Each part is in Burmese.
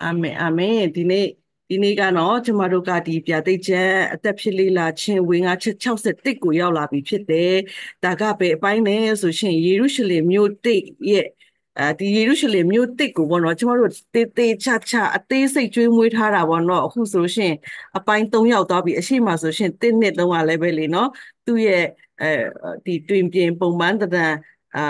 အာမင်အာမင်ဒီနေ့ဒီနေ့ကတော့ကျမတို့ကဒီပြတိတ်ချမ်းအသက်ဖြစ်လေးလာခြင်းဝင်ငါ61ကိုရောက်လာပြီဖြစ်တယ်ဒါကပဲအပိုင်းနဲ့ဆိုရှင်ယေရုရှလင်မြို့တိတ်ရဲ့အဲဒီယေရုရှလင်မြို့တစ်ကိုပေါ့နော်ကျမတို့တေတေချာချာအသေးစိတ်ကျွေးမွေးထားတာပေါ့နော်အခုဆိုရှင်အပိုင်း၃ရောက်သွားပြီအရှိမဆိုရှင်တစ်နှစ်လုံးကလည်းပဲလေနော်သူ့ရဲ့အဲဒီတွင်ပြင်ပုံမှန်တန်အာ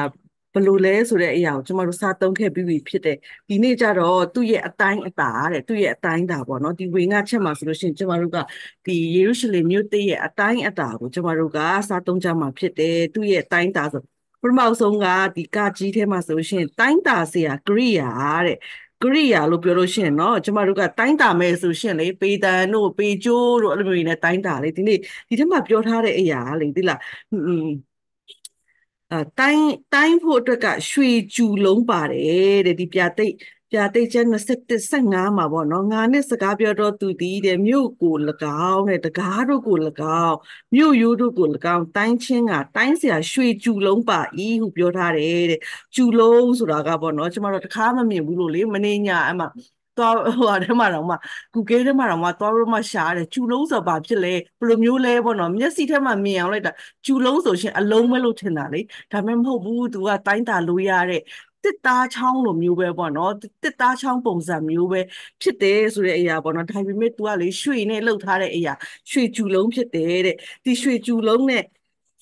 ဘလို့လဲဆိုတဲ့အရာကိုကျမတို့စားသုံးခဲ့ပြီးပြီဖြစ်တဲ့ဒီနေ့ကျတော့သူ့ရဲ့အတိုင်းအတာတဲ့သူ့ရဲ့အတိုင်းတာပေါ့နော်ဒီဝင်ငါချက်မှာဆိုလို့ရှိရင်ကျမတို့ကဒီယေရုရှလင်မြို့တည့်ရဲ့အတိုင်းအတာကိုကျမတို့ကစားသုံးကြမှာဖြစ်တယ်သူ့ရဲ့အတိုင်းတာဆိုပထမဆုံးကဒီကကြီးထဲမှာဆိုလို့ရှိရင်တိုင်းတာစရာကရိယာတဲ့ကရိယာလို့ပြောလို့ရှိရင်เนาะကျမတို့ကတိုင်းတာမယ်ဆိုရှင်လေပေတန်တို့ပေကျိုးတို့အဲ့လိုမျိုးနေတိုင်းတာလေဒီနေ့ဒီထက်မှပြောထားတဲ့အရာလေဒီလားတိုင်းတိုင်းဖို့အတွက်ကရွှေကျူလုံးပါတယ်တဲ့ဒီပြတိတ်ပြတိတ်ကျန်း27 25မှာပေါ့နော်ငါနဲ့စကားပြောတော့သူသည်တဲ့မြို့ကို၎င်းတဲ့တကားတို့ကို၎င်းမြို့ရိုးတို့ကို၎င်းတိုင်းချင်းကတိုင်းစရာရွှေကျူလုံးပါဤဟုပြောထားတယ်တဲ့ကျူလုံးဆိုတာကပေါ့နော်ကျမတို့တကားမမြင်ဘူးလို့လေမနေညာအမှသွားဟိုအထဲမှာတော့မှ Google ထဲမှာတော့မှသွားတော့မှရှာရတယ်ကျူလုံးဆိုဘာဖြစ်လဲဘယ်လိုမျိုးလဲပေါ့နော်မျက်စိထဲမှာမြင်အောင်လိုက်တာကျူလုံးဆိုရှင်အလုံးပဲလို့ထင်တာလေဒါမှမဟုတ်ဘူး तू ကတိုင်းတာလို့ရတဲ့တစ်သားချောင်းလိုမျိုးပဲပေါ့နော်တစ်သားချောင်းပုံစံမျိုးပဲဖြစ်တယ်ဆိုတဲ့အရာပေါ့နော်ဒါပေမဲ့ तू ကလေရွှေနဲ့လှုပ်ထားတဲ့အရာရွှေကျူလုံးဖြစ်တယ်တဲ့ဒီရွှေကျူလုံးနဲ့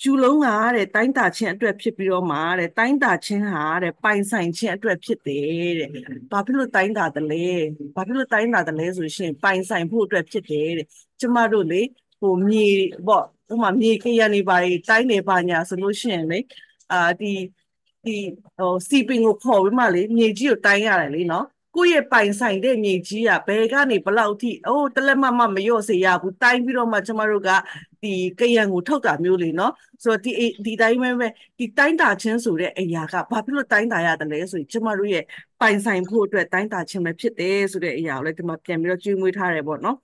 ယူလုံးကတဲ့တိုင်းတာချင်းအတွက်ဖြစ်ပြီးတော့မှတဲ့တိုင်းတာချင်းဟာတဲ့ပိုင်ဆိုင်ချင်းအတွက်ဖြစ်တယ်တဲ့ဘာဖြစ်လို့တိုင်းတာတလဲဘာဖြစ်လို့တိုင်းတာတလဲဆိုရှင်ပိုင်ဆိုင်ဖို့အတွက်ဖြစ်တယ်တဲ့ကျမတို့လေဟိုမြေပေါ့ဥမာမြေခရံနေပါလေတိုင်းနေပါညာဆိုလို့ရှိရင်လေအာဒီဒီဟိုစီပင်ကိုခေါ်ပြီးမှလေမြေကြီးကိုတိုင်းရတယ်လေနော်ကိုယ့်ရဲ့ပိုင်ဆိုင်တဲ့မြေကြီးကဘယ်ကနေဘလောက်ထိအိုးတလက်မမမရော့စေရဘူးတိုင်းပြီးတော့မှကျမတို့ကဒီကရံကိုထုတ်တာမျိုးလေနော်ဆိုတော့ဒီဒီတိုင်းပဲပဲဒီတိုင်းတာချင်းဆိုတဲ့အရာကဘာဖြစ်လို့တိုင်းတာရတယ်လဲဆိုရင်ကျမတို့ရဲ့ပိုင်ဆိုင်ဖို့အတွက်တိုင်းတာချင်းပဲဖြစ်တယ်ဆိုတဲ့အရာကိုလည်းဒီမှာပြန်ပြီးတော့ကြွေးမွေးထားတယ်ပေါ့နော်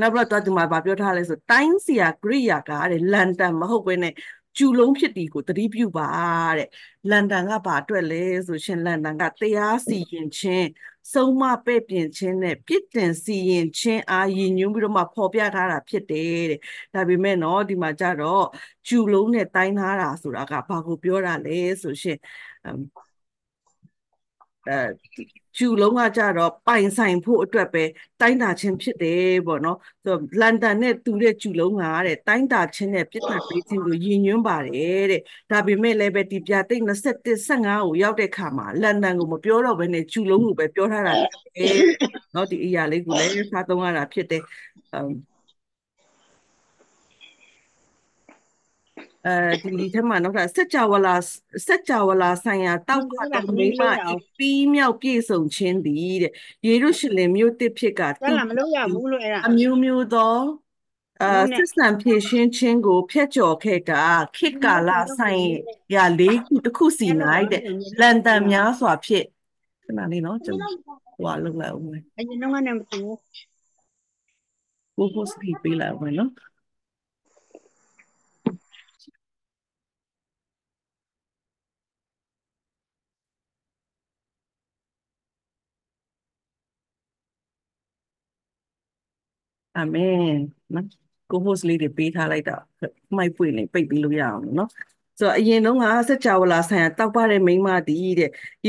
နောက်ပြီးတော့ဒီမှာဗာပြောထားလဲဆိုတိုင်းစီယာကရိယာကတဲ့လန်တန်မဟုတ်ဘဲနဲ့ကျူလုံးဖြစ်ဒီကိုတတိပြုပါတဲ့လန်ဒန်ကဘာအတွက်လဲဆိုရှင်လန်ဒန်ကတရားစီရင်ခြင်းဆုံးမပဲ့ပြင်ခြင်းနဲ့ပြစ်တင်စီရင်ခြင်းအာရည်ညွှန်းပြီးတော့မှဖော်ပြထားတာဖြစ်တယ်တဲ့ဒါပေမဲ့နော်ဒီမှာကြတော့ကျူလုံးနဲ့တိုင်းထားတာဆိုတာကဘာကိုပြောတာလဲဆိုရှင်အဲကျူလုံးကကြတော့ပိုင်ဆိုင်ဖို့အတွက်ပဲတိုင်းတာခြင်းဖြစ်တယ်ပေါ့နော်ဆိုတော့လန်ဒန်နဲ့တူတဲ့ကျူလုံးကတဲ့တိုင်းတာခြင်းနဲ့ပြစ်ဒဏ်ပေးခြင်းကိုရည်ညွှန်းပါတယ်တဲ့ဒါပေမဲ့လည်းပဲဒီပြတိတ်21 25ကိုရောက်တဲ့ခါမှာလန်ဒန်ကိုမပြောတော့ဘဲနဲ့ကျူလုံးကိုပဲပြောထားတာလေနော်ဒီအရာလေးကိုလည်းစားသုံးရတာဖြစ်တယ်အဲဒီဒီထက်မှနောက်ထပ်စัจ java လာစัจ java လာဆိုင်ရာတောက်ခတ်မိမပြီးမြောက်ပြည့်စုံခြင်းသည်တဲ့ယေရုရှလင်မြို့တစ်ဖြစ်ကတက်လာမလို့ရဘူးလို့အဲ့ဒါအမျိုးမျိုးသောအာစစ်စံဖြည့်ရှင်းခြင်းကိုဖျက်ကျော်ခဲ့တာခေတ်ကာလဆိုင်ရာလေးခုတစ်ခုစီ၌တဲ့လန်တန်များစွာဖြင့်ခဏလေးနော်ကျွန်တော်ဟိုလောက်လောက်ဦးမယ်အရင်တော့ကနမတူဘူးကိုကိုစပီပေးလိုက်ဦးမယ်နော်အာမင်နော်ကို host လေးတွေပေးထားလိုက်တာမိုက်ပွေနေပိတ်ပြီးလို့ရအောင်နော်ဆိုတော့အရင်တုန်းကစัจ java လာဆိုင်ရာတောက်ပတဲ့မိန်းမတီးတဲ့ရေ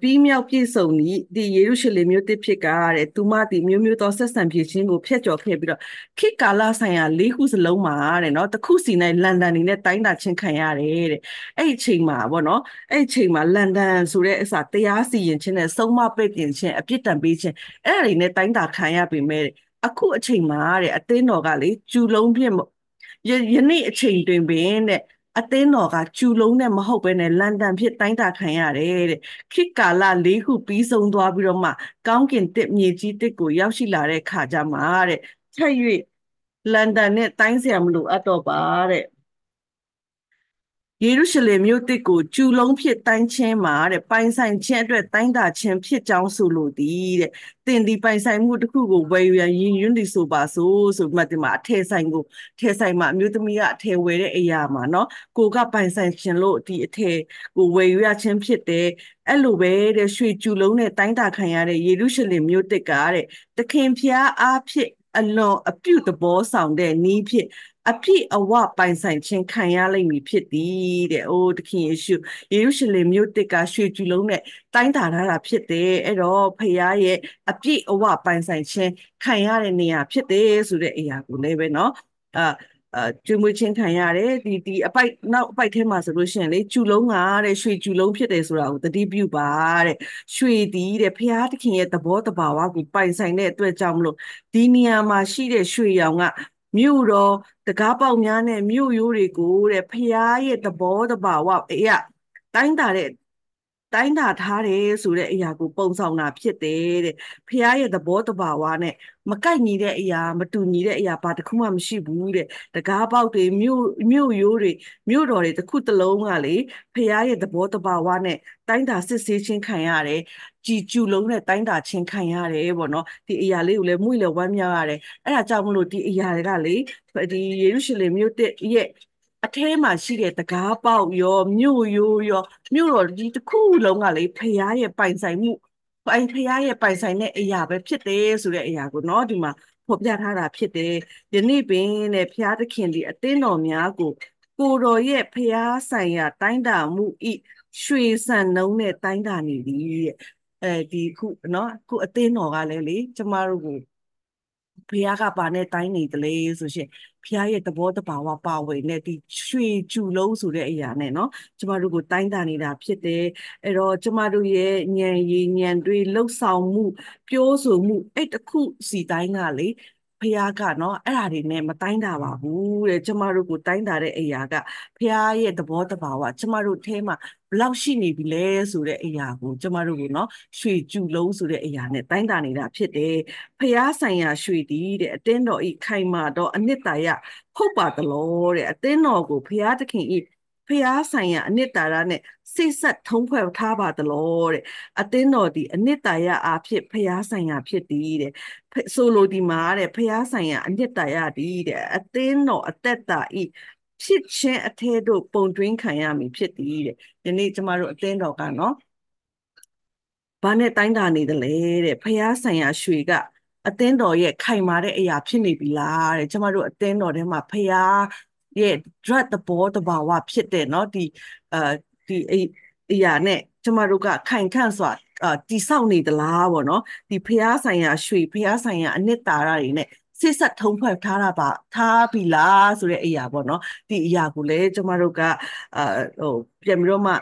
ပြီးမြောက်ပြည့်စုံသည်ဒီယေရုရှလင်မြို့တစ်ဖြစ်ကတဲ့သူမတီမျိုးမျိုးသောဆက်ဆံဖြစ်ခြင်းကိုဖျက်ကျော်ခဲ့ပြီးတော့ခေတ်ကာလဆိုင်ရာလေးခုစလုံးမှာတဲ့နော်တစ်ခုစီနိုင်လန်ဒန်နေနဲ့တိုင်းတာချင်းခံရတယ်တဲ့အဲ့ဒီချိန်မှာဗောနော်အဲ့ဒီချိန်မှာလန်ဒန်ဆိုတဲ့အစားတရားစီရင်ခြင်းနဲ့ဆုံးမပိတ်ပြင်ခြင်းအပြစ်ဒဏ်ပေးခြင်းအဲ့ဒါတွေနဲ့တိုင်းတာခံရပေမဲ့အခုအချိန်မှာတဲ့အသင်းတော်ကလေကျူလုံးပြစ်ယနေ့အချိန်တွင်ပင်တဲ့အသင်းတော်ကကျူလုံးနဲ့မဟုတ်ဘဲနဲ့လန်ဒန်ဖြစ်တိုင်းတာခံရတယ်တဲ့ခေတ်ကာလ၄ခုပြီးဆုံးသွားပြီးတော့မှ ကောင်းကင်တစ်မြေကြီးတစ်ကိုရောက်ရှိလာတဲ့ခါကြမှာတဲ့ထက်၍လန်ဒန်နဲ့တိုင်းဆရာမလို့အပ်တော့ပါတဲ့ယေရုရှလင်မြို့တစ်ကိုကျူလုံးဖြစ်တိုင်းချင်းမှာတဲ့ပိုင်ဆိုင်ခြင်းအတွက်တိုင်းတာခြင်းဖြစ်ကြောင်းဆိုလိုသည်တဲ့တင်ဒီပိုင်ဆိုင်မှုတစ်ခုကိုဝယ်ယူရန်ရည်ရွန်းသည်ဆိုပါစို့ဆိုမှတ်တယ်မှာအထယ်ဆိုင်ကိုအထယ်ဆိုင်မှာအမျိုးသမီးကအထယ်ဝယ်တဲ့အရာမှာเนาะကိုကပိုင်ဆိုင်ခြင်းလို့ဒီအထယ်ကိုဝယ်ယူရခြင်းဖြစ်တယ်အဲ့လိုပဲတဲ့ရွှေကျူလုံးနဲ့တိုင်းတာခံရတဲ့ယေရုရှလင်မြို့တစ်ကတဲ့တခင်ဖျားအားဖြင့်အလွန်အပြုသဘောဆောင်တဲ့နီးဖြင့်အပြည့်အဝပိုင်ဆိုင်ခြင်းခံရလိမ့်မည်ဖြစ်သည်တဲ့။အိုးသခင်ယေရှုယေရုရှလင်မြို့တစ်ကရွှေကျူလုံးနဲ့တိုင်းတာထားတာဖြစ်တယ်။အဲ့တော့ဖခင်ရဲ့အပြည့်အဝပိုင်ဆိုင်ခြင်းခံရတဲ့နေရာဖြစ်တယ်ဆိုတဲ့အရာကိုလည်းပဲเนาะအာအဲကျွေးမွေးခြင်းခံရတယ်ဒီဒီအပိုက်နောက်အပိုက်ထဲမှာဆိုလို့ရှိရင်လေကျူလုံးကတဲ့ရွှေကျူလုံးဖြစ်တယ်ဆိုတာကိုသတိပြုပါတဲ့ရွှေဒီတဲ့ဖျားသခင်ရဲ့သဘောတဘာဝကိုပိုင်ဆိုင်တဲ့အတွက်ကြောင့်မလို့ဒီနေရာမှာရှိတဲ့ရွှေရောင်ကမြို့တော်တကားပေါက်များနဲ့မြို့ရိုးတွေကိုတဲ့ဖျားရဲ့သဘောတဘာဝအရာတိုင်းတာတဲ့တိုင်းတာထားတယ်ဆိုတဲ့အရာကိုပုံဆောင်တာဖြစ်တယ်တဲ့ဖះရဲ့သဘောတဘာဝနဲ့မကိုက်ညီတဲ့အရာမတူညီတဲ့အရာဘာတစ်ခုမှမရှိဘူးတဲ့တကားပေါက်တွေမြို့မြို့ရိုးတွေမြို့တော်တွေတစ်ခုတစ်လုံးကလေဖះရဲ့သဘောတဘာဝနဲ့တိုင်းတာစစ်ဆေးခြင်းခံရတယ်ကြည်ကျူလုံးနဲ့တိုင်းတာခြင်းခံရတယ်ပေါ့နော်ဒီအရာလေးကိုလည်းမှု့လေဝမ်းမြောက်ရတယ်အဲ့ဒါကြောင့်မလို့ဒီအရာတွေကလေဒီယေရုရှလင်မြို့တစ်ရဲ့အထဲမှာရှိတဲ့တကားပေါက်ရောမြို့ရိုးရောမြို့တော်ကြီးတစ်ခုလုံးကလေဖျားရဲ့ပိုင်ဆိုင်မှုပိုင်ဖျားရဲ့ပိုင်ဆိုင်တဲ့အရာပဲဖြစ်တယ်ဆိုတဲ့အရာကိုเนาะဒီမှာဖော်ပြထားတာဖြစ်တယ်ယနေ့ပင်တဲ့ဖျားသခင်ဒီအသင်းတော်များကိုကိုတော်ရဲ့ဖျားဆိုင်ရာတိုင်းတာမှုဤရွှေစံနှုံးနဲ့တိုင်းတာနေသည်ရဲ့အဲဒီခုเนาะခုအသင်းတော်ကလည်းလေကျမတို့ကိုဘုရားကပါနဲ့တိုင်းနေတလေဆိုရှင်ဖះရဲ့သဘောတဘာဝပါဝင်တဲ့ဒီရွှေကျူလုံးဆိုတဲ့အရာနဲ့เนาะကျမတို့ကိုတိုင်းတာနေတာဖြစ်တယ်အဲ့တော့ကျမတို့ရဲ့ဉာဏ်ရည်ဉာဏ်တွေလှုပ်ဆောင်မှုပြောဆိုမှုအဲ့တခုစီတိုင်းကလေဖះကနော်အဲ့ဓာတွေနဲ့မတိုင်းတာပါဘူးတဲ့ကျမတို့ကိုတိုင်းတာတဲ့အရာကဖះရဲ့သဘောတဘာဝကျမတို့အဲမှာဘလောက်ရှိနေပြီလဲဆိုတဲ့အရာကိုကျမတို့ကနော်ရွှေကျူလုံးဆိုတဲ့အရာနဲ့တိုင်းတာနေတာ ဖြစ်တယ်။ဖះဆိုင်ရာရွှေတည်တဲ့အတင်းတော်ဤခိုင်မာတော့အနှစ်သာရဟုတ်ပါသလောတဲ့အတင်းတော်ကိုဖះသခင်ဤဖျားဆိုင်ရာ အနစ်တာရနဲ့စိတ်ဆက်ထုံးဖွဲ့ထားပါသလောတဲ့အသင်းတော်ဒီအနစ်တာရအားဖြင့်ဖျားဆိုင်ရာဖြစ်သည်တဲ့ဆိုလိုဒီမှာတဲ့ဖျားဆိုင်ရာအနစ်တာရဒီတဲ့အသင်းတော်အသက်တာဤဖြစ်ခြင်းအထဲသို့ပုံတွင်းခံရမည်ဖြစ်သည်တဲ့ဒီနေ့ကျမတို့အသင်းတော်ကနော်ဘာနဲ့တိုင်းတာနေတယ်လဲတဲ့ဖျားဆိုင်ရာရွှေကအသင်းတော်ရဲ့ခိုင်မာတဲ့အရာ ဖြစ်နေပြီလားတဲ့ကျမတို့အသင်းတော်ထဲမှာဖျားရဲ့ drug သဘောတဘာဝဖြစ်တဲ့เนาะဒီအဲဒီအရာနဲ့ကျမတို့ကခိုင်ခန့်စွာအာတိဆောက်နေသလားပေါ့နော်ဒီဖះဆိုင်ရာရွှေဖះဆိုင်ရာအနှစ်သာရတွေနဲ့ဆစ်ဆက်ထုံးဖွဲ့ထားတာပါထားပြီလားဆိုတဲ့အရာပေါ့နော်ဒီအရာကိုလည်းကျမတို့ကအာဟိုပြန်ပြီးတော့မှ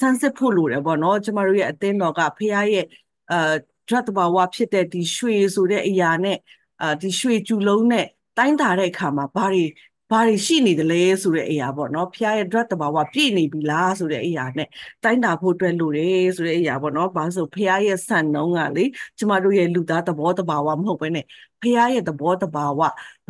ဆန်းစစ်ဖို့လိုတယ်ပေါ့နော်ကျမတို့ရဲ့အသင်းတော်ကဖះရဲ့အာ drug တဘာဝဖြစ်တဲ့ဒီရွှေဆိုတဲ့အရာနဲ့အာဒီရွှေကျူလုံးနဲ့တိုင်းတာတဲ့အခါမှာဘာတွေဘာတွေရှိနေသလဲဆိုတဲ့အရာပေါ့နော်ဖះရဲ့ drug တဘာဝပြည့်နေပြီလားဆိုတဲ့အရာနဲ့တိုင်းတာဖို့အတွက်လိုတယ်ဆိုတဲ့အရာပေါ့နော်ဘာလို့ဆိုဖះရဲ့ဆန်နှုံးကလေကျမတို့ရဲ့လူသားတဘောတဘာဝမဟုတ်ဘဲနဲ့ဖះရဲ့တဘောတဘာဝဘ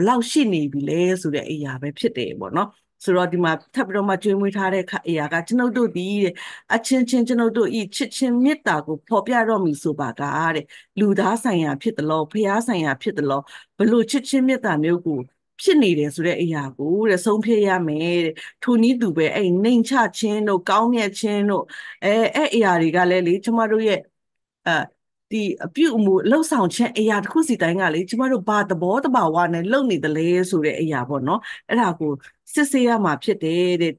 လောက်ရှိနေပြီလဲဆိုတဲ့အရာပဲဖြစ်တယ်ပေါ့နော်ဆိုတော့ဒီမှာထပ်ပြီးတော့မှကြွေးမွေးထားတဲ့အရာကကျွန်ုပ်တို့ဒီတဲ့အချင်းချင်းကျွန်ုပ်တို့ဤချစ်ချင်းမေတ္တာကိုဖော်ပြတော့မည်ဆိုပါကတဲ့လူသားဆိုင်ရာဖြစ်တယ်လို့ဖះဆိုင်ရာဖြစ်တယ်လို့ဘလို့ချစ်ချင်းမေတ္တာမျိုးကိုဖြစ်နေတယ်ဆိုတဲ့အရာကိုတဲ့ဆုံးဖြတ်ရမယ်တဲ့ထူနီးသူပဲအဲ့နှိမ်ချခြင်းတို့ကောင်းမြတ်ခြင်းတို့အဲအဲ့အရာတွေကလည်းလေကျမတို့ရဲ့အဲဒီအပြုအမူလှုပ်ဆောင်ခြင်းအရာတစ်ခုစီတိုင်းကလေကျမတို့ဘာသဘောတဘာဝနဲ့လုပ်နေတယ်လဲဆိုတဲ့အရာပေါ့နော်အဲ့ဒါကို စစ်ဆေးရမှာဖြစ်တယ်တဲ့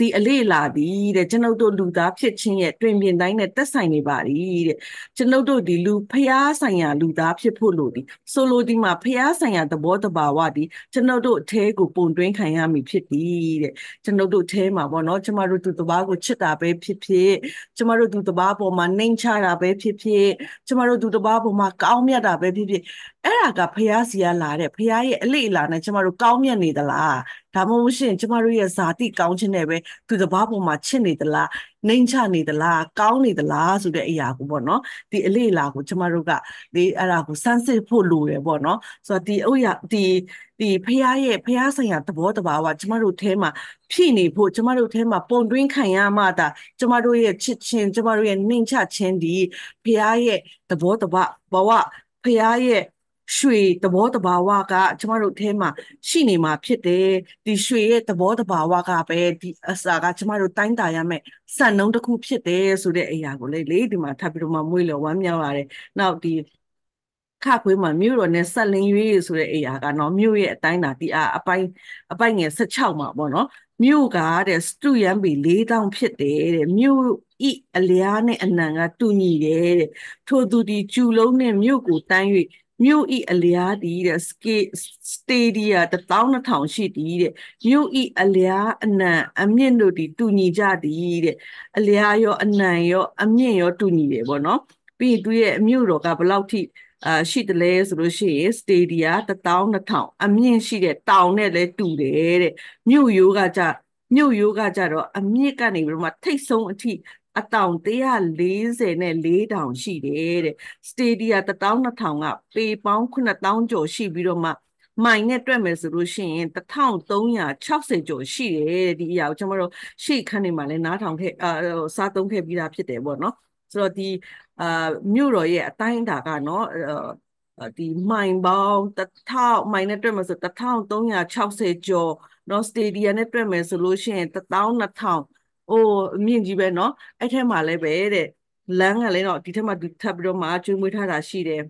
ဒီအလေးလာသည်တဲ့ကျွန်ုပ်တို့လူသားဖြစ်ခြင်းရဲ့တွင်ပြင်တိုင်းနဲ့သက်ဆိုင်နေပါသည်တဲ့ကျွန်ုပ်တို့ဒီလူဖျားဆိုင်ရာလူသားဖြစ်ဖို့လို့ဒီဆိုလိုဒီမှာဖျားဆိုင်ရာသဘောတဘာဝဒီကျွန်ုပ်တို့အแทကိုပုံတွင်းခံရမည်ဖြစ်သည်တဲ့ကျွန်ုပ်တို့အแทမှာပေါ့နော်ကျမတို့သူတဘာကိုချစ်တာပဲဖြစ်ဖြစ်ကျမတို့သူတဘာပေါ်မှာနှိမ်ချတာပဲဖြစ်ဖြစ်ကျမတို့သူတဘာပေါ်မှာကောင်းမြတ်တာပဲဖြစ်ဖြစ်အဲ့ဒါကဖះစီကလာတဲ့ဖះရဲ့အလေအလာနဲ့ကျမတို့ကောင်းမြတ်နေသလားဒါမှမဟုတ်ရှင်ကျမတို့ရဲ့ဇာတိကောင်းခြင်းနဲ့ပဲသူတစ်ပါးပေါ်မှာချစ်နေသလားနှိမ်ချနေသလားကောင်းနေသလားဆိုတဲ့အရာကိုပေါ့နော်ဒီအလေအလာကိုကျမတို့ကဒီအဲ့ဒါကိုစမ်းစစ်ဖို့လိုတယ်ပေါ့နော်ဆိုတော့ဒီအုတ်ရဒီဒီဖះရဲ့ဖះဆိုင်ရာသဘောတဘာဝကျမတို့အဲမှာဖြည့်နေဖို့ကျမတို့အဲမှာပုံတွင်းခံရမှသာကျမတို့ရဲ့ချစ်ခြင်းကျမတို့ရဲ့နှိမ်ချခြင်းဒီဖះရဲ့သဘောတဘာဝဘဝဖះရဲ့ရွှေသဘောတဘာဝကကျမတို့အဲမှာရှိနေမှာဖြစ်တယ်ဒီရွှေရဲ့သဘောတဘာဝကပဲဒီအစာကကျမတို့တိုင်းတာရမယ်စံနှုန်းတစ်ခုဖြစ်တယ်ဆိုတဲ့အရာကိုလေလေဒီမှာထပ်ပြီးတော့မှမွေးလျော်ဝမ်းမြောက်ရတယ်နောက်ဒီခခွေးမှာမြို့တော်နဲ့ဆက်လင်းရွေးဆိုတဲ့အရာကနော်မြို့ရဲ့အတိုင်းတာဒီအအပိုင်းအပိုင်းငယ်16မှာပေါ့နော်မြို့ကတဲ့စတူရန်ပီ၄တောင်ဖြစ်တယ်တဲ့မြို့ဤအလျားနဲ့အနံကတူညီတယ်တဲ့ထို့သူဒီကျူလုံးနဲ့မြို့ကိုတန်း၍မြို့ဤအလျားသည်တဲ့ scale stadia 12000ရှိသည်တဲ့မြို့ဤအလျားအနံအမြင့်တို့သည်တူညီကြသည်တဲ့အလျားရောအနံရော အမြင့်ရော တူညီတယ်ပေါ့နော်ပြီးရင်သူရဲ့အမြို့တော်ကဘယ်လောက်ထိအာရှိတယ်လဲဆိုလို့ရှိရင် stadia 12000အမြင့်ရှိတဲ့တောင်နဲ့လည်းတူတယ်တဲ့မြို့ရိုးကကြမြို့ရိုးကကြတော့အမြင့်ကနေပြီးတော့မှထိတ်ဆုံးအထိအတောင်140နဲ့4000ရှိတယ်တဲ့စတေဒီယာ12000ကပေပေါင်း9000ကျော်ရှိပြီးတော့မှမိုင်နဲ့တွက်မယ်ဆိုလို့ရှိရင်1360ကျော်ရှိတယ်ဒီအရာကိုကျွန်တော်တို့ရှေ့ခန်းနေမှာလဲနားထောင်ခဲ့အာစားသုံးခဲ့ပြီးသားဖြစ်တယ်ပေါ့နော်ဆိုတော့ဒီအာမြို့တော်ရဲ့အတိုင်းအတာကနော်ဒီမိုင်ပေါင်း1000မိုင်နဲ့တွက်မယ်ဆို1360ကျော်နော်စတေဒီယမ်နဲ့တွက်မယ်ဆိုလို့ရှိရင်12000ဟိုအမြင့်ကြီးပဲเนาะအဲ့ထဲမှာလည်းပဲတဲ့လမ်းကလည်းတော့ဒီထက်မှဒီထပ်ပြီးတော့မှကျွေးမွေးထားတာရှိတယ်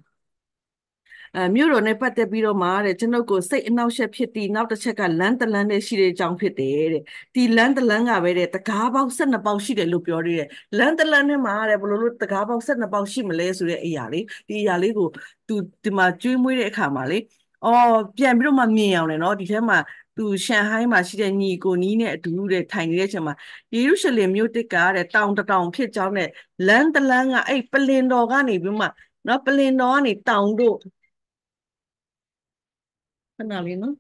အဲမြို့တော်နဲ့ပတ်သက်ပြီးတော့မှတဲ့ကျွန်ုပ်ကိုစိတ်အနှောက်အယှက်ဖြစ်ပြီးနောက်တစ်ချက်ကလမ်းတလမ်းနဲ့ရှိတဲ့အကြောင်းဖြစ်တယ်တဲ့ဒီလမ်းတလမ်းကပဲတဲ့တကားပေါက်12ပေါက်ရှိတယ်လို့ပြောသေးတယ်လမ်းတလမ်းနဲ့မှာတဲ့ဘယ်လိုလို့တကားပေါက်12ပေါက်ရှိမလဲဆိုတဲ့အရာလေးဒီအရာလေးကိုသူဒီမှာကျွေးမွေးတဲ့အခါမှာလေအော်ပြန်ပြီးတော့မှမြင်အောင်လေနော်ဒီထဲမှာသူရှန်ဟိုင်းမှာရှိတဲ့ညီကိုနီးနဲ့အတူတူတဲ့ထိုင်နေတဲ့အချိန်မှာယေရုရှလင်မြို့တစ်ကတဲ့တောင်တတောင်ဖြစ်ကြောင်းနဲ့လမ်းတလမ်းကအဲ့ပလင်တော်ကနေပြီးမှနော်ပလင်တော်ကနေတောင်တို့ခဏလေးနော်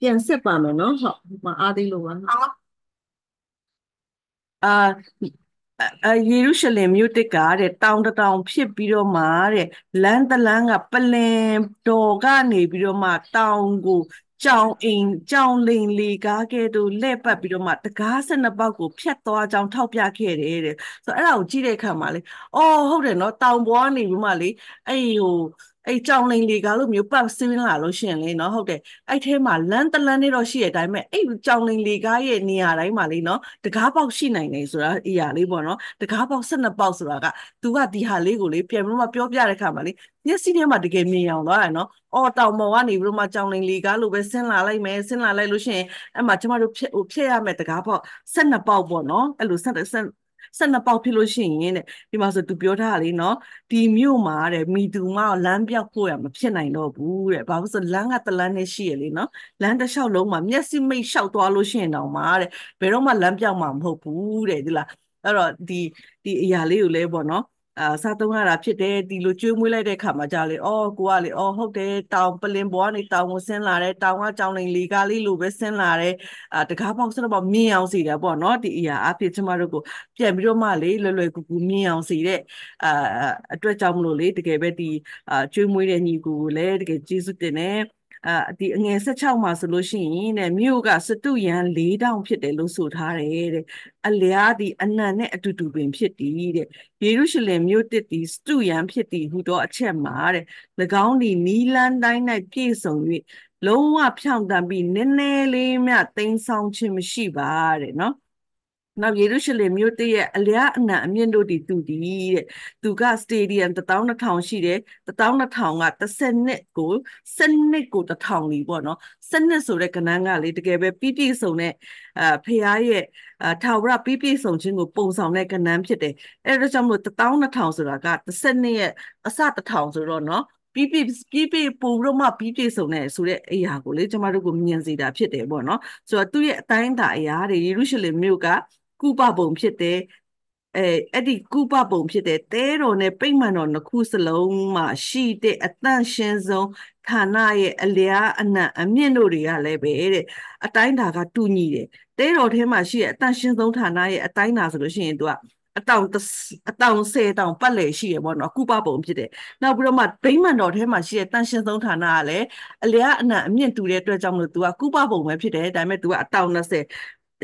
ပြန်ဆက်ပါမယ်နော်ဟုတ်မအားသေးလို့ပါအာယေရုရှလင်မြို့တစ်ကတဲ့တောင်တတောင်ဖြစ်ပြီးတော့မှတဲ့လမ်းတလမ်းကပလင်တော်ကနေပြီးတော့မှတောင်ကိုကြောင်အိမ်ကြောင်လိန်လေကားကဲ့သို့လှည့်ပတ်ပြီးတော့မှတကား၁၂ပေါက်ကို ဖြတ်သွားကြောင်ထောက်ပြခဲ့တယ်တဲ့ဆိုတော့အဲ့ဒါကိုကြည့်တဲ့အခါမှာလေအော်ဟုတ်တယ်နော်တောင်ပေါ်ကနေပြီးမှလေအဲ့ဟိုအဲ့ကြောင်လိန်လေကားလို့မျိုးပတ်ဆင်းလာလို့ရှင်လေနော်ဟုတ်တယ်အဲ့ထဲမှာလမ်းတလန်းနေတော့ရှိရဲ့အတိုင်းပဲအဲ့ကြောင်လိန်လေကားရဲ့နေရာတိုင်းမှာလေနော်တကားပေါက်ရှိနိုင်တယ်ဆိုတာအရာလေးပေါ့နော်တကားပေါက်12ပေါက်ဆိုတာက तू ကဒီဟာလေးကိုလေပြန်ပြီးမှပြောပြတဲ့ခါမှာလေမျက်စိထဲမှာတကယ်မြင်အောင်သွားတယ်နော်အော်တောင်ပေါ်ကနေပြီးမှကြောင်လိန်လေကားလို့ပဲဆင်းလာလိုက်မယ်ဆင်းလာလိုက်လို့ရှင်အဲ့မှာကျမတို့ဖြည့်ဟိုဖြည့်ရမယ်တကားပေါက်12ပေါက်ပေါ့နော်အဲ့လို12 12ပေါက်ဖြစ်လို့ရှိရင်တဲ့ဒီမှာဆိုသူပြောထားတာလေနော်ဒီမြို့မှာတဲ့မိသူမလမ်းပြောက်ဖို့ရမဖြစ်နိုင်တော့ဘူးတဲ့ဘာလို့ဆိုလမ်းကတလမ်းနဲ့ရှိရလေနော်လမ်းတစ်လျှောက်လုံးမှာမျက်စိမိတ်လျှောက်သွားလို့ရှိရင်တောင်မှတဲ့ဘယ်တော့မှလမ်းပြောက်မှာမဟုတ်ဘူးတဲ့ဒီလားအဲ့တော့ဒီဒီအရာလေးကိုလဲပေါ့နော်အာစားသုံးရတာဖြစ်တယ်ဒီလိုကျွေးမွေးလိုက်တဲ့ခါမှာကြာလေအော်ကိုကလေအော်ဟုတ်တယ်တောင်ပလင်ဘောကနေတောင်ကိုဆင်းလာတယ်တောင်ကကြောင်လိန်လီကားလေးလိုပဲဆင်းလာတယ်အာတကားပေါက်ဆတော့ပေါ့မြင်အောင်စီတယ်ပေါ့နော်ဒီအရာအဖြစ်ကျမတို့ကိုပြန်ပြီးတော့မှလေလွယ်လွယ်ကူကူမြင်အောင်စီတဲ့အာအတွက်ကြောင့်မလို့လေတကယ်ပဲဒီအာကျွေးမွေးတဲ့ညီကိုလည်းတကယ်ကျေးဇူးတင်တယ်အာဒီအငယ်16မှာဆိုလို့ရှိရင်တဲ့မြို့ကစတုရန်၄တောင်ဖြစ်တယ်လို့ဆိုထားတယ်တဲ့အလျားဒီအနံ့နဲ့အတူတူပင်ဖြစ်တည်တဲ့ယေရုရှလင်မြို့တစ်ဒီစတုရန်ဖြစ်တည်ဟူသောအချက်မှာတဲ့၎င်းဒီနီလန်းတိုင်း၌ပြည့်စုံ၍လုံးဝဖြောင့်တမ်းပြီးနည်းနည်းလေးမျှတိမ်ဆောင်ခြင်းမရှိပါတဲ့နော်နောက်ယေရုရှလင်မြို့တည့်ရဲ့အလျားအနံအမြင့်တို့တည်သူတည်တဲ့သူကစတေဒီယမ်12000ရှိတယ်12000က10နှစ်ကို10နှစ်ကို1000လီပေါ့နော်10နှစ်ဆိုတဲ့ကဏ္ဍကလေတကယ်ပဲပြည့်ပြည့်စုံတဲ့အာဖရားရဲ့အာထာဝရပြည့်ပြည့်စုံခြင်းကိုပုံဆောင်တဲ့ကဏ္ဍဖြစ်တယ်အဲဒါကြောင့်မလို့12000ဆိုတာက10နှစ်ရဲ့အစ1000ဆိုတော့နော်ပြပြပြပြပုံတော့မှပြပြဆုံးနေဆိုတဲ့အရာကိုလေကျမတို့ကိုမြင်စေတာဖြစ်တယ်ပေါ့နော်ဆိုတော့သူ့ရဲ့အတိုင်းအတာအရာတွေယေရုရှလင်မြို့ကကုပပုံဖြစ်တယ်အဲအဲ့ဒီကုပပုံဖြစ်တဲ့တဲတော်နဲ့ပိတ်မှန်တော်နှစ်ခုစလုံးမှာရှိတဲ့အတန်ရှင်ဆုံးဌာနရဲ့အလျားအနံ့အမြင့်တို့တွေကလည်းပဲတဲ့အတိုင်းဓာကတူညီတယ်တဲတော်ထဲမှာရှိတဲ့အတန်ရှင်ဆုံးဌာနရဲ့အတိုင်းဓာဆိုလို့ရှိရင်သူကအတောင်အတောင်၁၀တောင်ပတ်လည်ရှိရပေါ့နော်ကုပပုံဖြစ်တယ်နောက်ပြီးတော့မှဗိမာန်တော်ထဲမှာရှိတဲ့တန်ရှင်ဆုံးဌာနကလည်းအလျားအနံ့အမြင့်တူတဲ့အတွက်ကြောင့်မလို့သူကကုပပုံပဲဖြစ်တယ်ဒါပေမဲ့သူကအတောင်၂၀